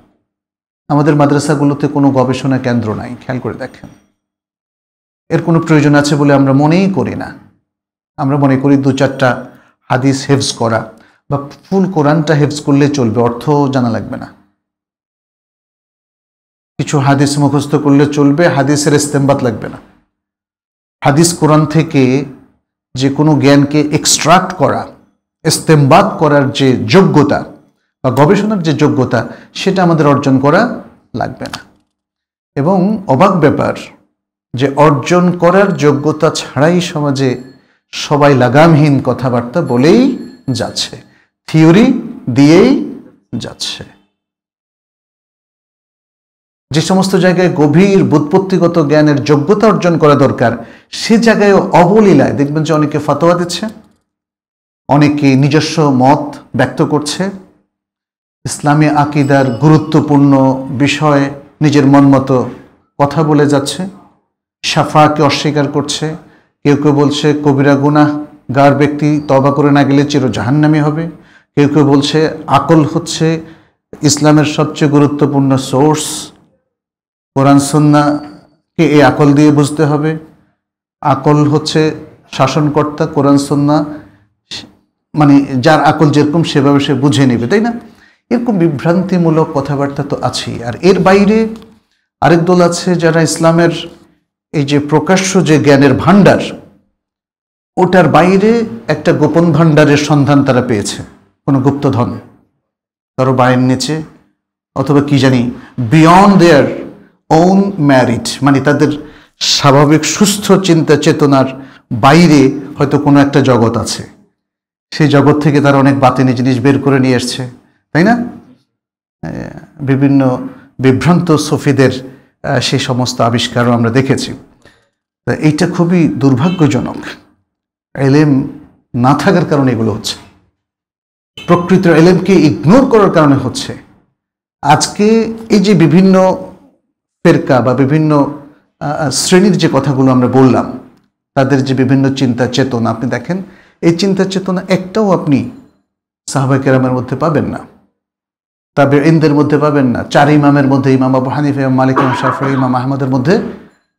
আমাদের মাদ্রাসাগুলোতে কোনো গবেষণা কেন্দ্র নাই খেয়াল করে দেখেন এর কোনো প্রয়োজন আছে বলে আমরা মনেই করি না আমরা মনে করি দু চারটা হাদিস হেফজ করা বা ফুল কোরআনটা হেফজ করলে চলবে অর্থ জানা লাগবে না কিছু হাদিস মুখস্থ করলে চলবে হাদিসের ইস্তেমবাদ লাগবে না হাদিস কোরআন থেকে যে কোনো জ্ঞানকে এক্সট্রাক্ট করা ইস্তেমবাদ করার যে যোগ্যতা বা গবেষণার যে যোগ্যতা সেটা আমাদের অর্জন করা লাগবে না এবং অবাক ব্যাপার যে অর্জন করার যোগ্যতা ছাড়াই সমাজে সবাই লাগামহীন কথাবার্তা বলেই যাচ্ছে থিওরি দিয়েই যাচ্ছে যে সমস্ত জায়গায় গভীর বুৎপত্তিগত জ্ঞানের যোগ্যতা অর্জন করা দরকার সে জায়গায় অবলীলায় দেখবেন যে অনেকে ফতোয়া দিচ্ছে অনেকে নিজস্ব মত ব্যক্ত করছে ইসলামী আকিদার গুরুত্বপূর্ণ বিষয়ে নিজের মন মতো কথা বলে যাচ্ছে সাফাকে অস্বীকার করছে কেউ কেউ বলছে কবিরা গুনাহ গার ব্যক্তি তবা করে না গেলে চির জাহান্নামি হবে কেউ কেউ বলছে আকল হচ্ছে ইসলামের সবচেয়ে গুরুত্বপূর্ণ সোর্স কোরআন সন্নাকে এই আকল দিয়ে বুঝতে হবে আকল হচ্ছে শাসনকর্তা কোরআন সন্না মানে যার আকল যেরকম সেভাবে সে বুঝে নেবে তাই না এরকম বিভ্রান্তিমূলক কথাবার্তা তো আছেই আর এর বাইরে আরেক দল আছে যারা ইসলামের এই যে প্রকাশ্য যে জ্ঞানের ভাণ্ডার ওটার বাইরে একটা গোপন ভাণ্ডারের সন্ধান তারা পেয়েছে কোনো গুপ্তধন কারো বায়ের নিচে অথবা কি জানি বিয়ন্ড দেয়ার ওন ম্যারিট মানে তাদের স্বাভাবিক সুস্থ চিন্তা চেতনার বাইরে হয়তো কোনো একটা জগৎ আছে সেই জগৎ থেকে তারা অনেক বাতিনি জিনিস বের করে নিয়ে এসছে তাই না বিভিন্ন বিভ্রান্ত সফিদের সেই সমস্ত আবিষ্কারও আমরা দেখেছি তা এইটা খুবই দুর্ভাগ্যজনক এলেম না থাকার কারণে এগুলো হচ্ছে প্রকৃত এলেমকে ইগনোর করার কারণে হচ্ছে আজকে এই যে বিভিন্ন ফেরকা বা বিভিন্ন শ্রেণীর যে কথাগুলো আমরা বললাম তাদের যে বিভিন্ন চিন্তা চেতনা আপনি দেখেন এই চিন্তা চেতনা একটাও আপনি সাহবা কেরামের মধ্যে পাবেন না তবে ইন্দের মধ্যে পাবেন না চার ইমামের মধ্যে ইমাম আবু হানিফ ইমাম মালিক ইমাম শাহ ইমাম আহমদের মধ্যে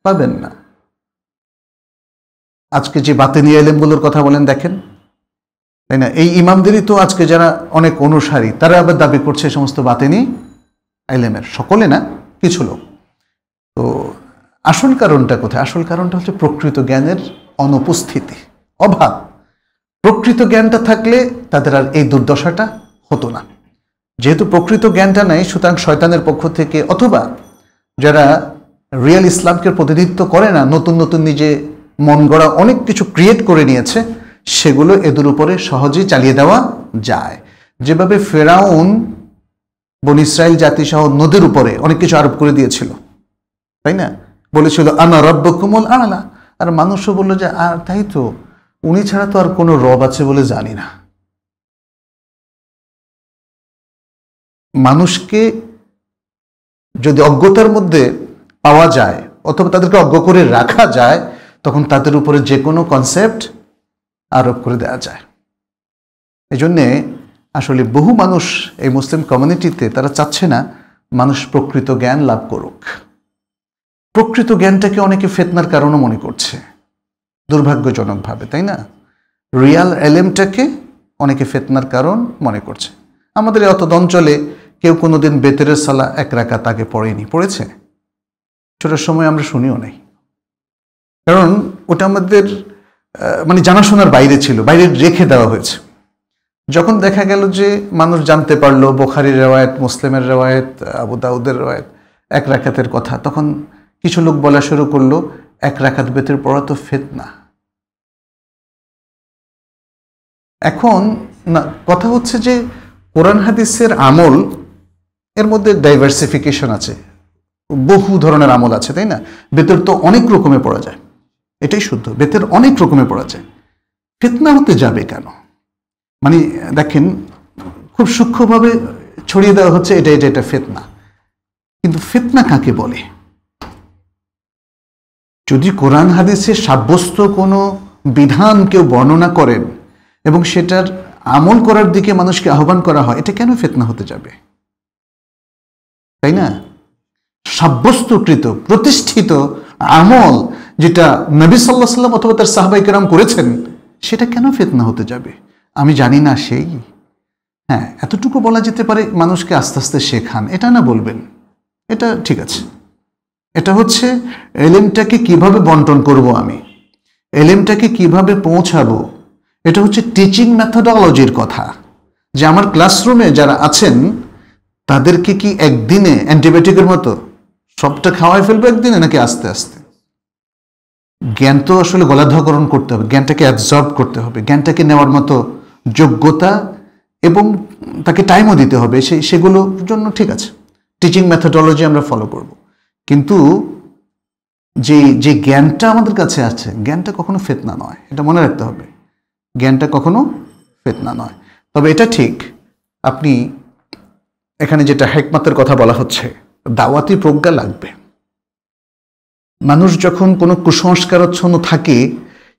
পাবেন না আজকে যে বাতেনি এলেমগুলোর কথা বলেন দেখেন তাই না এই ইমামদেরই তো আজকে যারা অনেক অনুসারী তারা আবার দাবি করছে সমস্ত বাতেনি এলেমের সকলে না কিছু লোক তো আসল কারণটা কোথায় আসল কারণটা হচ্ছে প্রকৃত জ্ঞানের অনুপস্থিতি অভাব প্রকৃত জ্ঞানটা থাকলে তাদের আর এই দুর্দশাটা হতো না যেহেতু প্রকৃত জ্ঞানটা নাই সুতরাং শয়তানের পক্ষ থেকে অথবা যারা রিয়েল ইসলামকে প্রতিনিধিত্ব করে না নতুন নতুন নিজে মন গড়া অনেক কিছু ক্রিয়েট করে নিয়েছে সেগুলো এদের উপরে সহজেই চালিয়ে দেওয়া যায় যেভাবে ফেরাউন বন ইসরায়েল জাতিসহ নদীর উপরে অনেক কিছু আরোপ করে দিয়েছিল তাই না বলেছিল আনা রব্য কুমল আলা আর মানুষও বললো যে আর তাই তো উনি ছাড়া তো আর কোনো রব আছে বলে জানি না মানুষকে যদি অজ্ঞতার মধ্যে পাওয়া যায় অথবা তাদেরকে অজ্ঞ করে রাখা যায় তখন তাদের উপরে যে কোনো কনসেপ্ট আরোপ করে দেওয়া যায় এই জন্যে আসলে বহু মানুষ এই মুসলিম কমিউনিটিতে তারা চাচ্ছে না মানুষ প্রকৃত জ্ঞান লাভ করুক প্রকৃত জ্ঞানটাকে অনেকে ফেতনার কারণও মনে করছে দুর্ভাগ্যজনকভাবে তাই না রিয়াল এলেমটাকে অনেকে ফেতনার কারণ মনে করছে আমাদের অতদ অঞ্চলে কেউ কোনোদিন বেতের সালা এক রাখা তাকে পড়েনি পড়েছে ছোটার সময় আমরা শুনিও নাই কারণ ওটা আমাদের মানে জানাশোনার বাইরে ছিল বাইরে রেখে দেওয়া হয়েছে যখন দেখা গেল যে মানুষ জানতে পারলো বোখারির রেওয়ায়ত মুসলিমের রেওয়ায়ত আবু দাউদের রেওয়ায়ত এক রাখাতের কথা তখন কিছু লোক বলা শুরু করলো এক রাখাত বেতের পড়া তো ফেতনা এখন না কথা হচ্ছে যে কোরআন হাদিসের আমল এর মধ্যে ডাইভার্সিফিকেশন আছে বহু ধরনের আমল আছে তাই না বেতের তো অনেক রকমে পড়া যায় এটাই শুদ্ধ বেতের অনেক রকমে পড়া যায় ফেতনা হতে যাবে কেন মানে দেখেন খুব সূক্ষ্মভাবে ছড়িয়ে দেওয়া হচ্ছে এটা এটা এটা ফেতনা কিন্তু ফেতনা কাকে বলে যদি কোরআন হাদিসে সাব্যস্ত কোনো বিধান কেউ বর্ণনা করেন এবং সেটার আমল করার দিকে মানুষকে আহ্বান করা হয় এটা কেন ফেতনা হতে যাবে তাই না সাব্যস্তকৃত প্রতিষ্ঠিত আমল যেটা নবী সাল্লাহ সাল্লাম অথবা তার সাহবাই কেরাম করেছেন সেটা কেন ফেতনা হতে যাবে আমি জানি না সেই হ্যাঁ এতটুকু বলা যেতে পারে মানুষকে আস্তে আস্তে শেখান এটা না বলবেন এটা ঠিক আছে এটা হচ্ছে এলএমটাকে কিভাবে বন্টন করব আমি এলএমটাকে কিভাবে পৌঁছাবো এটা হচ্ছে টিচিং ম্যাথোডোলজির কথা যে আমার ক্লাসরুমে যারা আছেন তাদেরকে কি একদিনে অ্যান্টিবায়োটিকের মতো সবটা খাওয়াই ফেলবো একদিনে নাকি আস্তে আস্তে জ্ঞান তো আসলে গলাধকরণ করতে হবে জ্ঞানটাকে অ্যাবজর্ব করতে হবে জ্ঞানটাকে নেওয়ার মতো যোগ্যতা এবং তাকে টাইমও দিতে হবে সেই সেগুলোর জন্য ঠিক আছে টিচিং ম্যাথোডোলজি আমরা ফলো করব কিন্তু যে যে জ্ঞানটা আমাদের কাছে আছে জ্ঞানটা কখনো ফেতনা নয় এটা মনে রাখতে হবে জ্ঞানটা কখনো ফেতনা নয় তবে এটা ঠিক আপনি এখানে যেটা হেকমাতের কথা বলা হচ্ছে দাওয়াতি প্রজ্ঞা লাগবে মানুষ যখন কোনো কুসংস্কারচ্ছন্ন থাকে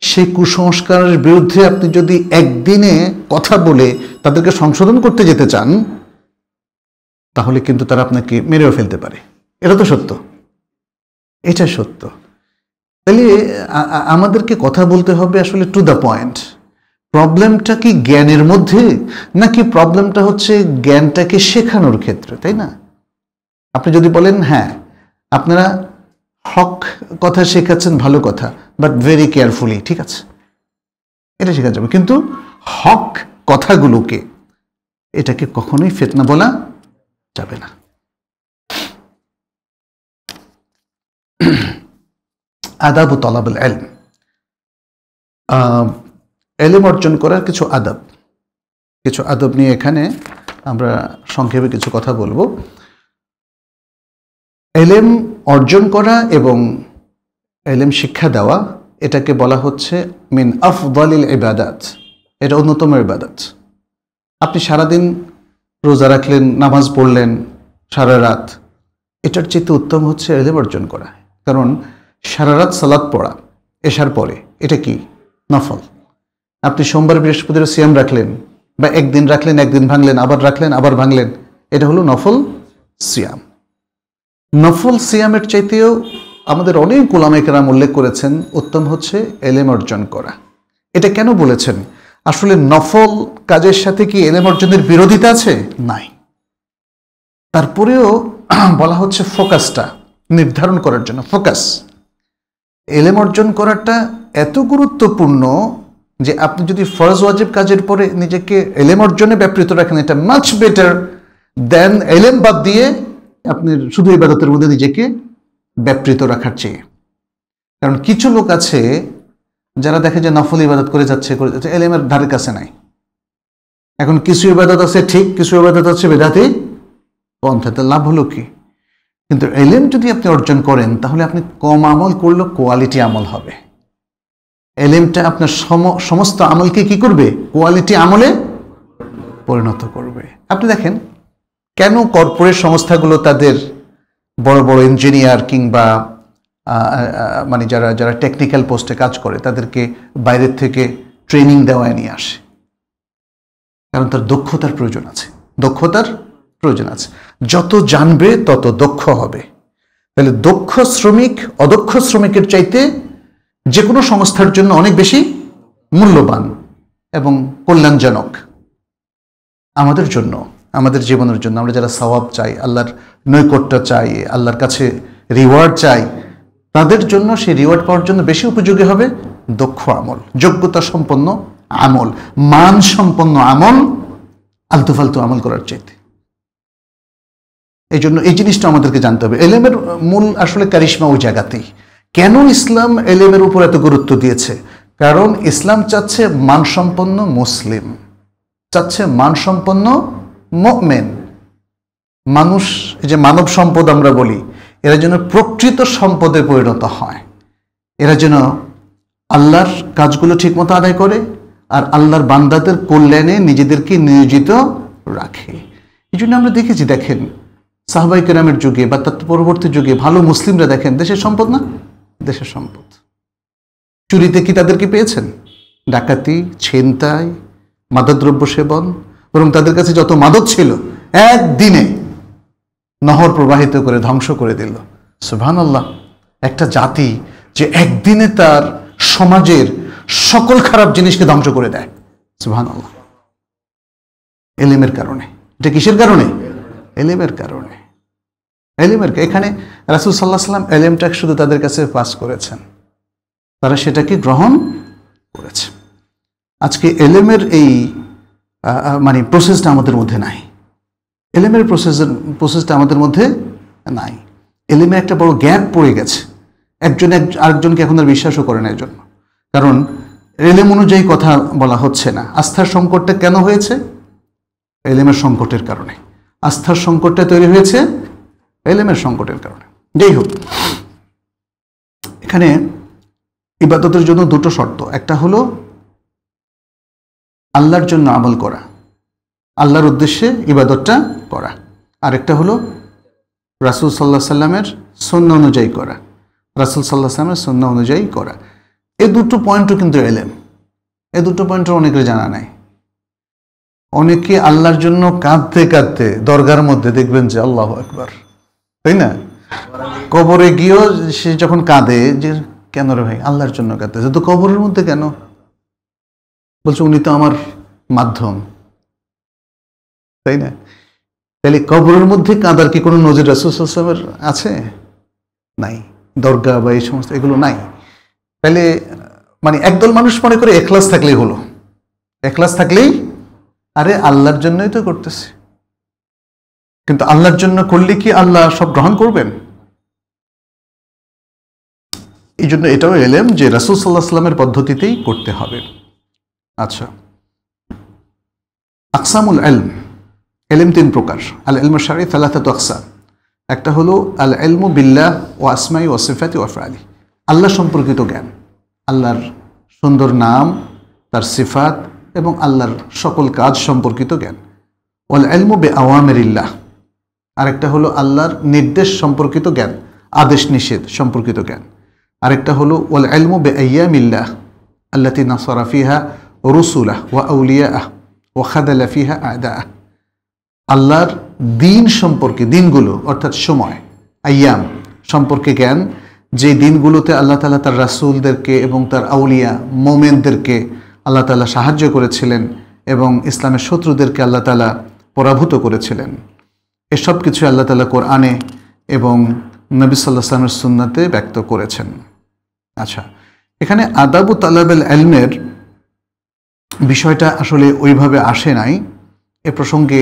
সেই কুসংস্কারের বিরুদ্ধে আপনি যদি একদিনে কথা বলে তাদেরকে সংশোধন করতে যেতে চান তাহলে কিন্তু তারা আপনাকে মেরেও ফেলতে পারে এটা তো সত্য এটা সত্য তাহলে আমাদেরকে কথা বলতে হবে আসলে টু দ্য পয়েন্ট প্রবলেমটা কি জ্ঞানের মধ্যে নাকি প্রবলেমটা হচ্ছে জ্ঞানটাকে শেখানোর ক্ষেত্রে তাই না আপনি যদি বলেন হ্যাঁ আপনারা হক কথা শেখাচ্ছেন ভালো কথা বাট ভেরি কেয়ারফুলি ঠিক আছে এটা শেখা যাবে কিন্তু হক কথাগুলোকে এটাকে কখনোই ফেতনা বলা যাবে না *clears throat* আদাব ও এলম এলেম অর্জন করার কিছু আদাব কিছু আদব নিয়ে এখানে আমরা সংক্ষেপে কিছু কথা বলবো এলেম অর্জন করা এবং এলেম শিক্ষা দেওয়া এটাকে বলা হচ্ছে মিন দলিল ইবাদাত এটা অন্যতম ইবাদাত আপনি সারাদিন রোজা রাখলেন নামাজ পড়লেন সারা রাত এটার চেয়ে উত্তম হচ্ছে এলেম অর্জন করা কারণ সারারাত সালাদ পড়া এসার পরে এটা কি নফল আপনি সোমবার বৃহস্পতির সিয়াম রাখলেন বা একদিন রাখলেন একদিন ভাঙলেন আবার রাখলেন আবার ভাঙলেন এটা হলো নফল সিয়াম নফল সিয়ামের চাইতেও আমাদের অনেক গোলামেকেরাম উল্লেখ করেছেন উত্তম হচ্ছে এলেম অর্জন করা এটা কেন বলেছেন আসলে নফল কাজের সাথে কি এলেম অর্জনের বিরোধিতা আছে নাই তারপরেও বলা হচ্ছে ফোকাসটা নির্ধারণ করার জন্য ফোকাস এলেম অর্জন করাটা এত গুরুত্বপূর্ণ যে আপনি যদি ফরজ ওয়াজিব কাজের পরে নিজেকে এলেম অর্জনে ব্যাপৃত রাখেন এটা মাচ বেটার দেন এলেম বাদ দিয়ে আপনি শুধু ইবাদতের মধ্যে নিজেকে ব্যাপৃত রাখার চেয়ে কারণ কিছু লোক আছে যারা দেখে যে নফল ইবাদত করে যাচ্ছে করে যাচ্ছে এলেমের ধারে কাছে নাই এখন কিছু ইবাদত আছে ঠিক কিছু ইবাদত আছে বেদাতে পন্থাতে লাভ হলো কি কিন্তু এলেম যদি আপনি অর্জন করেন তাহলে আপনি কম আমল করলেও কোয়ালিটি আমল হবে এলেমটা আপনার সমস্ত আমলকে কি করবে কোয়ালিটি আমলে পরিণত করবে আপনি দেখেন কেন কর্পোরেট সংস্থাগুলো তাদের বড় বড় ইঞ্জিনিয়ার কিংবা মানে যারা যারা টেকনিক্যাল পোস্টে কাজ করে তাদেরকে বাইরের থেকে ট্রেনিং দেওয়ায় নিয়ে আসে কারণ তার দক্ষতার প্রয়োজন আছে দক্ষতার প্রয়োজন আছে যত জানবে তত দক্ষ হবে তাহলে দক্ষ শ্রমিক অদক্ষ শ্রমিকের চাইতে যে কোনো সংস্থার জন্য অনেক বেশি মূল্যবান এবং কল্যাণজনক আমাদের জন্য আমাদের জীবনের জন্য আমরা যারা স্বভাব চাই আল্লাহর নৈকট্য চাই আল্লাহর কাছে রিওয়ার্ড চাই তাদের জন্য সেই রিওয়ার্ড পাওয়ার জন্য বেশি উপযোগী হবে দক্ষ আমল যোগ্যতা সম্পন্ন আমল মান সম্পন্ন আমল আলতু ফালতু আমল করার চাইতে এই জন্য এই জিনিসটা আমাদেরকে জানতে হবে এলেমের মূল আসলে কারিশমা ওই জায়গাতেই কেন ইসলাম এলেমের উপর এত গুরুত্ব দিয়েছে কারণ ইসলাম চাচ্ছে মানসম্পন্ন মুসলিম চাচ্ছে মানসম্পন্ন মেন মানুষ যে মানব সম্পদ আমরা বলি এরা যেন প্রকৃত সম্পদে পরিণত হয় এরা যেন আল্লাহর কাজগুলো ঠিকমতো আদায় করে আর আল্লাহর বান্দাদের কল্যাণে নিজেদেরকে নিয়োজিত রাখে এই জন্য আমরা দেখেছি দেখেন সাহবাই কেরামের যুগে বা তার পরবর্তী যুগে ভালো মুসলিমরা দেখেন দেশের সম্পদ না দেশের সম্পদ চুরিতে কি তাদেরকে পেয়েছেন ডাকাতি ছিনতাই মাদকদ্রব্য সেবন বরং তাদের কাছে যত মাদক ছিল একদিনে নহর প্রবাহিত করে ধ্বংস করে দিল সুভান আল্লাহ একটা জাতি যে একদিনে তার সমাজের সকল খারাপ জিনিসকে ধ্বংস করে দেয় সুভান আল্লাহ এলিমের কারণে এটা কিসের কারণে এলেমের কারণে এলেমের এখানে রাসুল সাল্লাহ সাল্লাম এলেমটা শুধু তাদের কাছে পাস করেছেন তারা সেটাকে গ্রহণ করেছে আজকে এলেমের এই মানে প্রসেসটা আমাদের মধ্যে নাই এলেমের প্রসেসের প্রসেসটা আমাদের মধ্যে নাই এলেমে একটা বড় গ্যাপ পড়ে গেছে একজন এক আরেকজনকে এখন আর বিশ্বাসও করে না এর জন্য কারণ এলেম অনুযায়ী কথা বলা হচ্ছে না আস্থার সংকটটা কেন হয়েছে এলেমের সংকটের কারণে আস্থার সংকটটা তৈরি হয়েছে এলেমের সংকটের কারণে যাই হোক এখানে ইবাদতের জন্য দুটো শর্ত একটা হলো আল্লাহর জন্য আমল করা আল্লাহর উদ্দেশ্যে ইবাদতটা করা আরেকটা হলো রাসুল সাল্লাহ সাল্লামের সন্ন্য অনুযায়ী করা রাসুল সাল্লাহ সাল্লামের সন্ন্য অনুযায়ী করা এ দুটো পয়েন্টও কিন্তু এলেম এ দুটো পয়েন্টও অনেকের জানা নাই অনেকে আল্লাহর জন্য কাঁদতে কাঁদতে দরগার মধ্যে দেখবেন যে আল্লাহ একবার তাই না কবরে গিয়েও সে যখন কাঁদে যে কেন রে ভাই আল্লাহর জন্য কাঁদতে তো কবরের মধ্যে কেন বলছে উনি তো আমার মাধ্যম তাই না তাহলে কবরের মধ্যে কাঁদার কি কোনো নজির রাসুসের আছে নাই দরগা বা এই সমস্ত এগুলো নাই তাহলে মানে একদল মানুষ মনে করে এখলাস থাকলেই হলো এখলাস থাকলেই আরে আল্লাহর জন্যই তো করতেছি কিন্তু আল্লাহর জন্য করলে কি আল্লাহ সব গ্রহণ করবেন এই জন্য এটাও এলেম যে রাসুল সাল্লাহ সাল্লামের পদ্ধতিতেই করতে হবে আচ্ছা আকসামুল এলম এলেম তিন প্রকার আল এলম শারি তো আকসাম একটা হলো আল এলমু বিল্লাহ ও আসমাই ও সিফাতি ও আফরালি আল্লাহ সম্পর্কিত জ্ঞান আল্লাহর সুন্দর নাম তার সিফাত এবং আল্লাহর সকল কাজ সম্পর্কিত জ্ঞান ওয়াল এলমু বে আওয়ামেরিল্লাহ আরেকটা হলো আল্লাহর নির্দেশ সম্পর্কিত জ্ঞান আদেশ নিষেধ সম্পর্কিত জ্ঞান আরেকটা হলো ওয়াল এলমু বে আয়ামিল্লাহ তিনা সরাফিহা রসুলাহ ওয়া আউলিয়া আহ ওয়া খাদালাফিহা আদা আহ আল্লাহর দিন সম্পর্কে দিনগুলো অর্থাৎ সময় আয়াম সম্পর্কে জ্ঞান যে দিনগুলোতে আল্লাহ তালা তার রাসুলদেরকে এবং তার আউলিয়া মোমেনদেরকে আল্লাহ তালা সাহায্য করেছিলেন এবং ইসলামের শত্রুদেরকে আল্লাহ তালা পরাভূত করেছিলেন এসব কিছু আল্লাহ তালা কোরআনে এবং নবী সাল্লাহ সাল্লামের সুন্নাতে ব্যক্ত করেছেন আচ্ছা এখানে আদাবু তালাবেল এলমের বিষয়টা আসলে ওইভাবে আসে নাই এ প্রসঙ্গে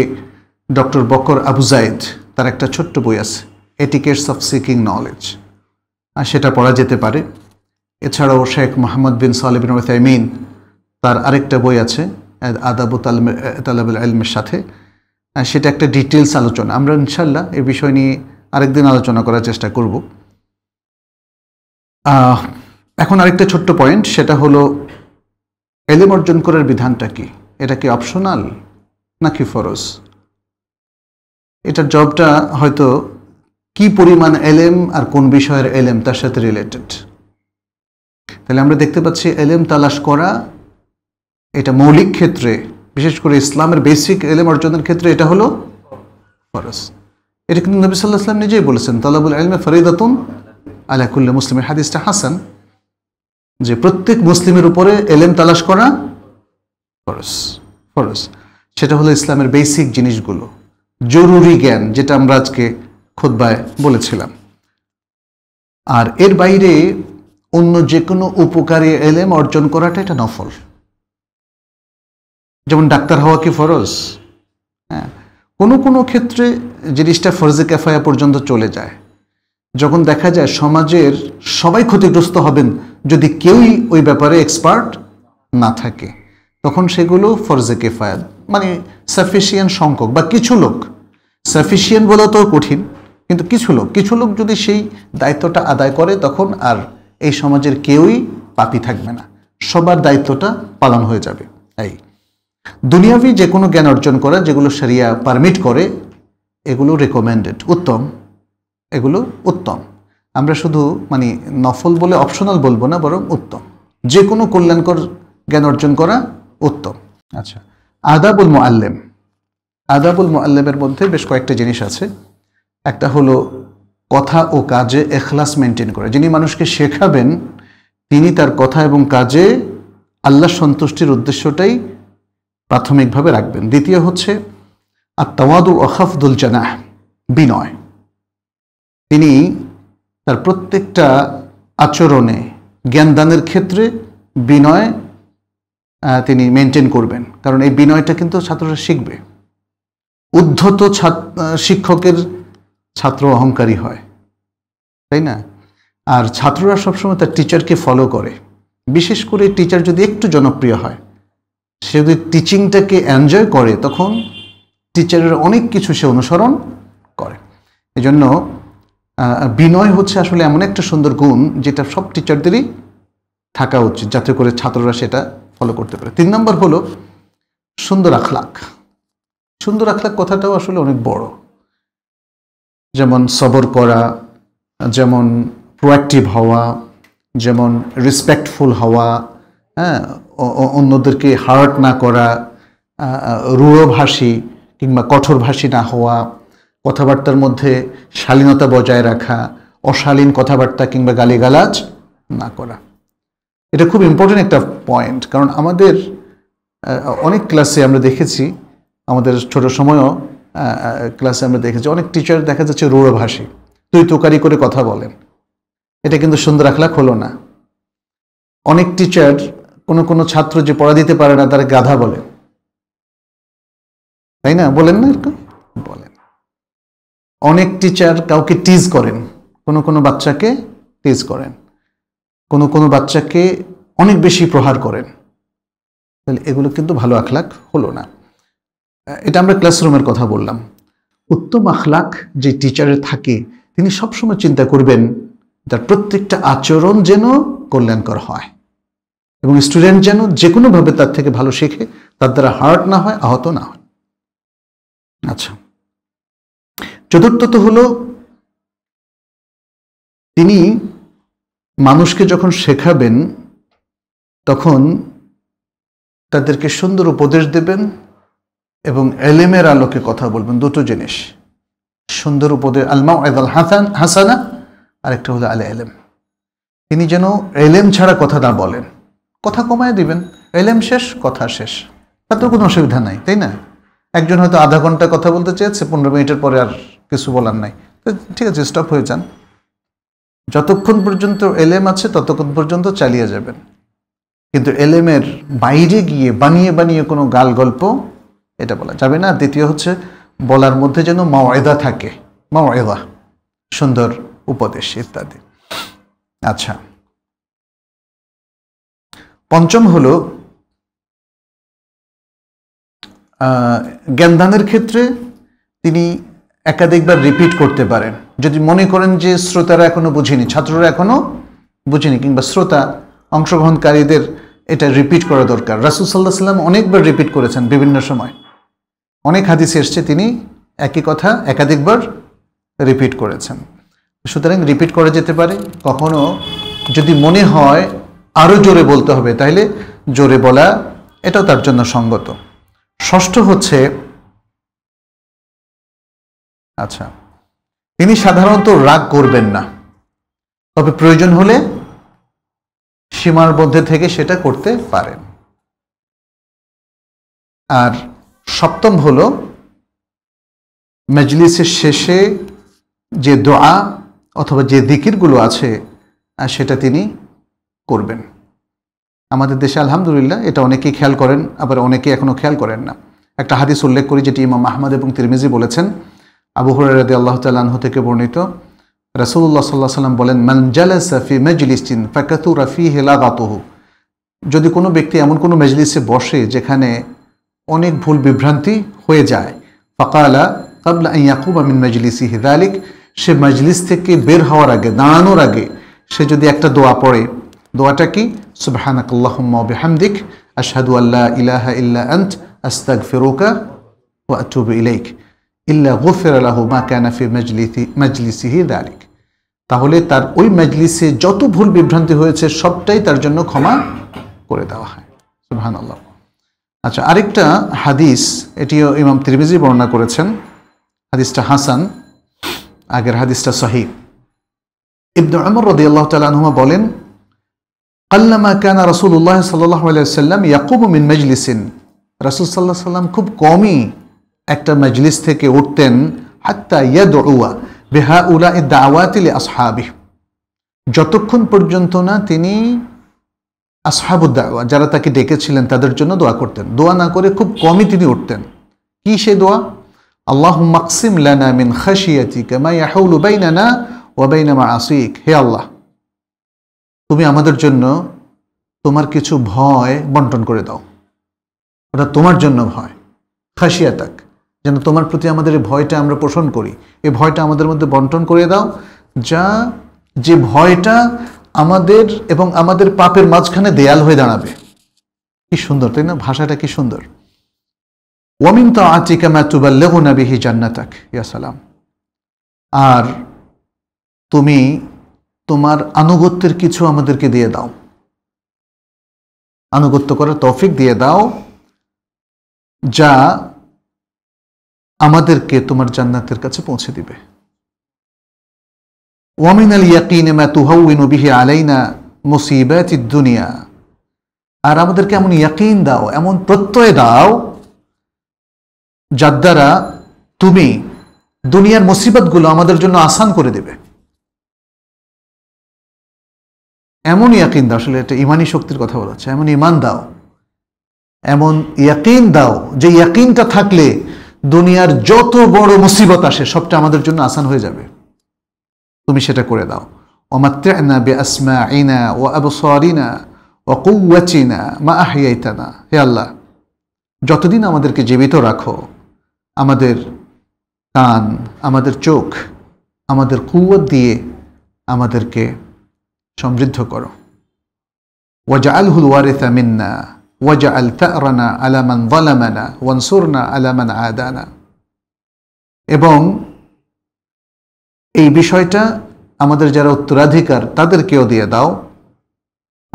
ডক্টর বকর আবু জায়দ তার একটা ছোট্ট বই আছে এটিকেটস অফ সিকিং নলেজ আর সেটা পড়া যেতে পারে এছাড়াও শেখ মোহাম্মদ বিন সালেবিন ওয়াইমিন তার আরেকটা বই আছে আদাবু তালাবুল আলমের সাথে সেটা একটা ডিটেলস আলোচনা আমরা ইনশাল্লাহ এ বিষয় নিয়ে আরেকদিন আলোচনা করার চেষ্টা করব এখন আরেকটা ছোট্ট পয়েন্ট সেটা হলো এলেম অর্জন করার বিধানটা কি এটা কি অপশনাল নাকি ফরজ এটার জবটা হয়তো কি পরিমাণ এলেম আর কোন বিষয়ের এলেম তার সাথে রিলেটেড তাহলে আমরা দেখতে পাচ্ছি এলেম তালাশ করা এটা মৌলিক ক্ষেত্রে বিশেষ করে ইসলামের বেসিক এলেম অর্জনের ক্ষেত্রে এটা হলো ফরজ এটা কিন্তু নবী সাল্লাহ ইসলাম নিজেই বলেছেন তালাবুল আলমে ফরিদাতুন আলাকুল্লা মুসলিমের হাদিসটা হাসান যে প্রত্যেক মুসলিমের উপরে এলেম তালাশ করা ফরস ফরস সেটা হলো ইসলামের বেসিক জিনিসগুলো জরুরি জ্ঞান যেটা আমরা আজকে খোদবায় বলেছিলাম আর এর বাইরে অন্য যে কোনো উপকারী এলেম অর্জন করাটা এটা নফল যেমন ডাক্তার হওয়া কি ফরজ হ্যাঁ কোনো কোনো ক্ষেত্রে জিনিসটা ফরজে ক্যাফায়া পর্যন্ত চলে যায় যখন দেখা যায় সমাজের সবাই ক্ষতিগ্রস্ত হবেন যদি কেউই ওই ব্যাপারে এক্সপার্ট না থাকে তখন সেগুলো ফরজে কেফায়াত মানে সাফিসিয়েন্ট সংখ্যক বা কিছু লোক সাফিসিয়েন্ট বলা তো কঠিন কিন্তু কিছু লোক কিছু লোক যদি সেই দায়িত্বটা আদায় করে তখন আর এই সমাজের কেউই পাপি থাকবে না সবার দায়িত্বটা পালন হয়ে যাবে এই দুনিয়াবি যে কোনো জ্ঞান অর্জন করা যেগুলো সারিয়া পারমিট করে এগুলো রেকমেন্ডেড উত্তম এগুলো উত্তম আমরা শুধু মানে নফল বলে অপশনাল বলবো না বরং উত্তম যে কোনো কল্যাণকর জ্ঞান অর্জন করা উত্তম আচ্ছা আদাবুল মোয়াল্লেম আদাবুল মোয়াল্লেমের মধ্যে বেশ কয়েকটা জিনিস আছে একটা হলো কথা ও কাজে এখলাস মেনটেন করে যিনি মানুষকে শেখাবেন তিনি তার কথা এবং কাজে আল্লাহ সন্তুষ্টির উদ্দেশ্যটাই প্রাথমিকভাবে রাখবেন দ্বিতীয় হচ্ছে আর তাওয়াদুল অখাফদুল জানাহ বিনয় তিনি তার প্রত্যেকটা আচরণে জ্ঞানদানের ক্ষেত্রে বিনয় তিনি মেনটেন করবেন কারণ এই বিনয়টা কিন্তু ছাত্ররা শিখবে উদ্ধত শিক্ষকের ছাত্র অহংকারী হয় তাই না আর ছাত্ররা সবসময় তার টিচারকে ফলো করে বিশেষ করে টিচার যদি একটু জনপ্রিয় হয় সে যদি টিচিংটাকে এনজয় করে তখন টিচারের অনেক কিছু সে অনুসরণ করে এই জন্য বিনয় হচ্ছে আসলে এমন একটা সুন্দর গুণ যেটা সব টিচারদেরই থাকা উচিত যাতে করে ছাত্ররা সেটা ফলো করতে পারে তিন নম্বর হলো সুন্দর আখলাক সুন্দর আখলাক কথাটাও আসলে অনেক বড় যেমন সবর করা যেমন প্রোয়াক্টিভ হওয়া যেমন রেসপেক্টফুল হওয়া হ্যাঁ অন্যদেরকে হার্ট না করা রূঢ়ভাষী কিংবা কঠোরভাষী না হওয়া কথাবার্তার মধ্যে শালীনতা বজায় রাখা অশালীন কথাবার্তা কিংবা গালিগালাজ না করা এটা খুব ইম্পর্টেন্ট একটা পয়েন্ট কারণ আমাদের অনেক ক্লাসে আমরা দেখেছি আমাদের ছোট সময়ও ক্লাসে আমরা দেখেছি অনেক টিচার দেখা যাচ্ছে রূঢ়ভাষী তুই তোকারি করে কথা বলেন এটা কিন্তু সুন্দর আখলাখ হলো না অনেক টিচার কোনো কোনো ছাত্র যে পড়া দিতে পারে না তারা গাধা বলে তাই না বলেন না এরকম বলেন অনেক টিচার কাউকে টিজ করেন কোনো কোনো বাচ্চাকে টিজ করেন কোনো কোনো বাচ্চাকে অনেক বেশি প্রহার করেন তাহলে এগুলো কিন্তু ভালো আখলাক হলো না এটা আমরা ক্লাসরুমের কথা বললাম উত্তম আখলাক যে টিচারে থাকে তিনি সবসময় চিন্তা করবেন তার প্রত্যেকটা আচরণ যেন কল্যাণকর হয় এবং স্টুডেন্ট যেন যে কোনোভাবে তার থেকে ভালো শেখে তার দ্বারা হার্ট না হয় আহত না হয় আচ্ছা চতুর্থত হলো তিনি মানুষকে যখন শেখাবেন তখন তাদেরকে সুন্দর উপদেশ দেবেন এবং এলেমের আলোকে কথা বলবেন দুটো জিনিস সুন্দর উপদেশ আলমা আদাল হাসান হাসানা আরেকটা হলো আল এলেম তিনি যেন এলেম ছাড়া কথা না বলেন কথা কমায় দিবেন এলেম শেষ কথা শেষ তাতে কোনো অসুবিধা নাই তাই না একজন হয়তো আধা ঘন্টা কথা বলতে চেয়েছে পনেরো মিনিটের পরে আর কিছু বলার নাই তো ঠিক আছে স্টপ হয়ে যান যতক্ষণ পর্যন্ত এলেম আছে ততক্ষণ পর্যন্ত চালিয়ে যাবেন কিন্তু এলেমের বাইরে গিয়ে বানিয়ে বানিয়ে কোনো গাল গল্প এটা বলা যাবে না দ্বিতীয় হচ্ছে বলার মধ্যে যেন মাওয়েদা থাকে মাওয়েদা সুন্দর উপদেশ ইত্যাদি আচ্ছা পঞ্চম হল জ্ঞানদানের ক্ষেত্রে তিনি একাধিকবার রিপিট করতে পারেন যদি মনে করেন যে শ্রোতারা এখনও বুঝিনি ছাত্ররা এখনও বুঝিনি কিংবা শ্রোতা অংশগ্রহণকারীদের এটা রিপিট করা দরকার রাসুল সাল্লাহ সাল্লাম অনেকবার রিপিট করেছেন বিভিন্ন সময় অনেক হাদিস এসছে তিনি একই কথা একাধিকবার রিপিট করেছেন সুতরাং রিপিট করা যেতে পারে কখনো যদি মনে হয় আরও জোরে বলতে হবে তাইলে জোরে বলা এটাও তার জন্য সঙ্গত ষষ্ঠ হচ্ছে আচ্ছা তিনি সাধারণত রাগ করবেন না তবে প্রয়োজন হলে সীমার মধ্যে থেকে সেটা করতে পারেন আর সপ্তম হল মেজলিসের শেষে যে দোয়া অথবা যে দিকিরগুলো আছে সেটা তিনি করবেন আমাদের দেশে আলহামদুলিল্লাহ এটা অনেকেই খেয়াল করেন আবার অনেকে এখনও খেয়াল করেন না একটা হাদিস উল্লেখ করি যেটি ইমাম আহমদ এবং তিরমিজি বলেছেন আবু হরাদি আল্লাহ তাল্লাহ থেকে বর্ণিত রাসুল্লাহ সাল্লাহ সাল্লাম বলেন মঞ্জালা সাফি মজলিসিন ফাকাতু রাফি হেলাগাতহু যদি কোনো ব্যক্তি এমন কোনো মেজলিসে বসে যেখানে অনেক ভুল বিভ্রান্তি হয়ে যায় ফাকালা কাবলা ইয়াকুব আমিন মেজলিসি হিদালিক সে মজলিস থেকে বের হওয়ার আগে দাঁড়ানোর আগে সে যদি একটা দোয়া পড়ে দোয়াটা কি সুবাহানাকাল্লাহম্মাবিহামদিক আশহাদু আল্লাহ ইলাহা ইল্লা আন্ত আস্তাক ফিরুকা ও আটুব ইলাইক ইল্লা গুফির আলাহু মা কানাফি মজলিসি মজলিসিহি দালিক তাহলে তার ওই মজলিসে যত ভুল বিভ্রান্তি হয়েছে সবটাই তার জন্য ক্ষমা করে দেওয়া হয় সুবহান আল্লাহ আচ্ছা আরেকটা হাদিস এটিও ইমাম ত্রিবেজি বর্ণনা করেছেন হাদিসটা হাসান আগের হাদিসটা সহি ইবনু আমর রদি আল্লাহ তালা বলেন কাল্লামা কানা রসুল্লাহ সাল্লাহ আলাইসাল্লাম ইয়াকুব মিন মজলিসিন রসুল সাল্লাহ সাল্লাম খুব কমই একটা মজলিস থেকে উঠতেন হাত্তা ইয়াদুয়া বেহা উলা এ দাওয়াতিল আসহাবি যতক্ষণ পর্যন্ত না তিনি আসহাবুদ্দাওয়া যারা তাকে ডেকেছিলেন তাদের জন্য দোয়া করতেন দোয়া না করে খুব কমই তিনি উঠতেন কি সে দোয়া আল্লাহ মাকসিম লানা মিন খাসিয়াতিকা মা ইয়াহুলু বাইনানা ওয়া বাইনা মাআসিক হে আল্লাহ তুমি আমাদের জন্য তোমার কিছু ভয় বন্টন করে দাও ওটা তোমার জন্য ভয় খাসিয়া তাক যেন তোমার প্রতি আমাদের এই ভয়টা আমরা পোষণ করি এই ভয়টা আমাদের মধ্যে বন্টন করে দাও যা যে ভয়টা আমাদের এবং আমাদের পাপের মাঝখানে দেয়াল হয়ে দাঁড়াবে কি সুন্দর তাই না ভাষাটা কি সুন্দর ওয়ামিন তো আতিকা লেগুনা বিহি জান্নাতাক ইয়া সালাম আর তুমি তোমার আনুগত্যের কিছু আমাদেরকে দিয়ে দাও আনুগত্য করার তৌফিক দিয়ে দাও যা আমাদেরকে তোমার জান্নাতের কাছে পৌঁছে দিবে ওয়ামিন আল ইয়াকিন মা বিহি আলাইনা মুসিবাত দুনিয়া আর আমাদেরকে এমন ইয়াকিন দাও এমন প্রত্যয় দাও যার দ্বারা তুমি দুনিয়ার মুসিবতগুলো আমাদের জন্য আসান করে দেবে এমন ইয়াকিন দাও আসলে এটা ইমানি শক্তির কথা বলা হচ্ছে এমন ইমান দাও এমন ইয়াকিন দাও যে ইয়াকিনটা থাকলে দুনিয়ার যত বড় মুসিবত আসে সবটা আমাদের জন্য আসান হয়ে যাবে তুমি সেটা করে দাও ওমাত্তানা বে আসমা ইনা ও আবসরিনা ও কৌয়াচিনা মা আহিয়াইতানা হে আল্লাহ যতদিন আমাদেরকে জীবিত রাখো আমাদের কান আমাদের চোখ আমাদের কুয়ত দিয়ে আমাদেরকে সমৃদ্ধ করো ওয়াজা আল হুল ওয়ারেসা মিন্না ওয়াজা আল তারানা আলামান ওয়ালামানা ওয়ানসুরনা আলামান আদানা এবং এই বিষয়টা আমাদের যারা উত্তরাধিকার তাদেরকেও দিয়ে দাও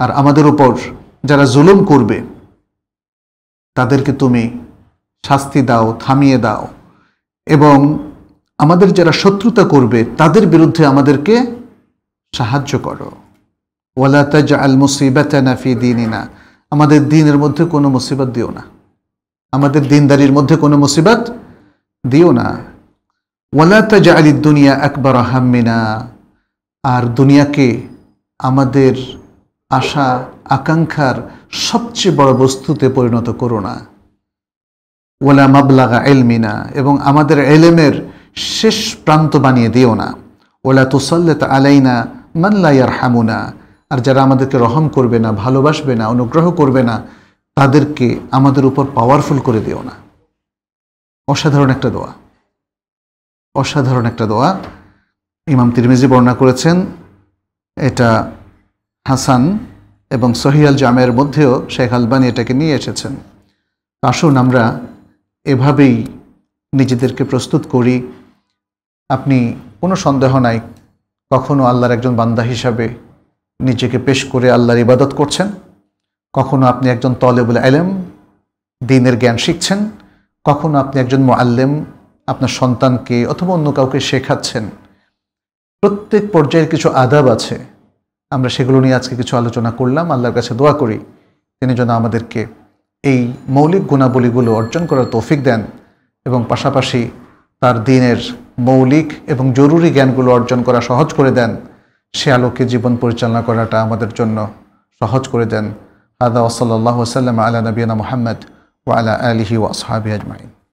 আর আমাদের উপর যারা জুলুম করবে তাদেরকে তুমি শাস্তি দাও থামিয়ে দাও এবং আমাদের যারা শত্রুতা করবে তাদের বিরুদ্ধে আমাদেরকে সাহায্য করো ওয়ালা তাজ আল মুসিবাতানা ফি দিনিনা আমাদের দিনের মধ্যে কোনো মুসিবত দিও না আমাদের দিনদারির মধ্যে কোনো মুসিবত দিও না ওয়ালা তাজ আলি দুনিয়া একবার হাম্মিনা আর দুনিয়াকে আমাদের আশা আকাঙ্ক্ষার সবচেয়ে বড় বস্তুতে পরিণত করো না ওলা মাবলাগা এলমিনা এবং আমাদের এলেমের শেষ প্রান্ত বানিয়ে দিও না ওলা তুসল্লেত আলাইনা মাল্লাইয়ার হামুনা আর যারা আমাদেরকে রহম করবে না ভালোবাসবে না অনুগ্রহ করবে না তাদেরকে আমাদের উপর পাওয়ারফুল করে দিও না অসাধারণ একটা দোয়া অসাধারণ একটা দোয়া ইমাম তিরমিজি বর্ণনা করেছেন এটা হাসান এবং সহিয়াল জামের মধ্যেও শেখ আলবানি এটাকে নিয়ে এসেছেন আসুন আমরা এভাবেই নিজেদেরকে প্রস্তুত করি আপনি কোনো সন্দেহ নাই কখনো আল্লাহর একজন বান্দা হিসাবে নিজেকে পেশ করে আল্লাহর ইবাদত করছেন কখনো আপনি একজন তলেবুল আলেম দিনের জ্ঞান শিখছেন কখনো আপনি একজন মোয়াল্লেম আপনার সন্তানকে অথবা অন্য কাউকে শেখাচ্ছেন প্রত্যেক পর্যায়ের কিছু আদাব আছে আমরা সেগুলো নিয়ে আজকে কিছু আলোচনা করলাম আল্লাহর কাছে দোয়া করি তিনি যেন আমাদেরকে এই মৌলিক গুণাবলীগুলো অর্জন করার তৌফিক দেন এবং পাশাপাশি তার দিনের মৌলিক এবং জরুরি জ্ঞানগুলো অর্জন করা সহজ করে দেন সে আলোকে জীবন পরিচালনা করাটা আমাদের জন্য সহজ করে দেন আদা ওসল্লাহ সাল্লাম আলা নবীনা মোহাম্মদ ওয়ালা আলহি ওয়াসহাবি আজমাইন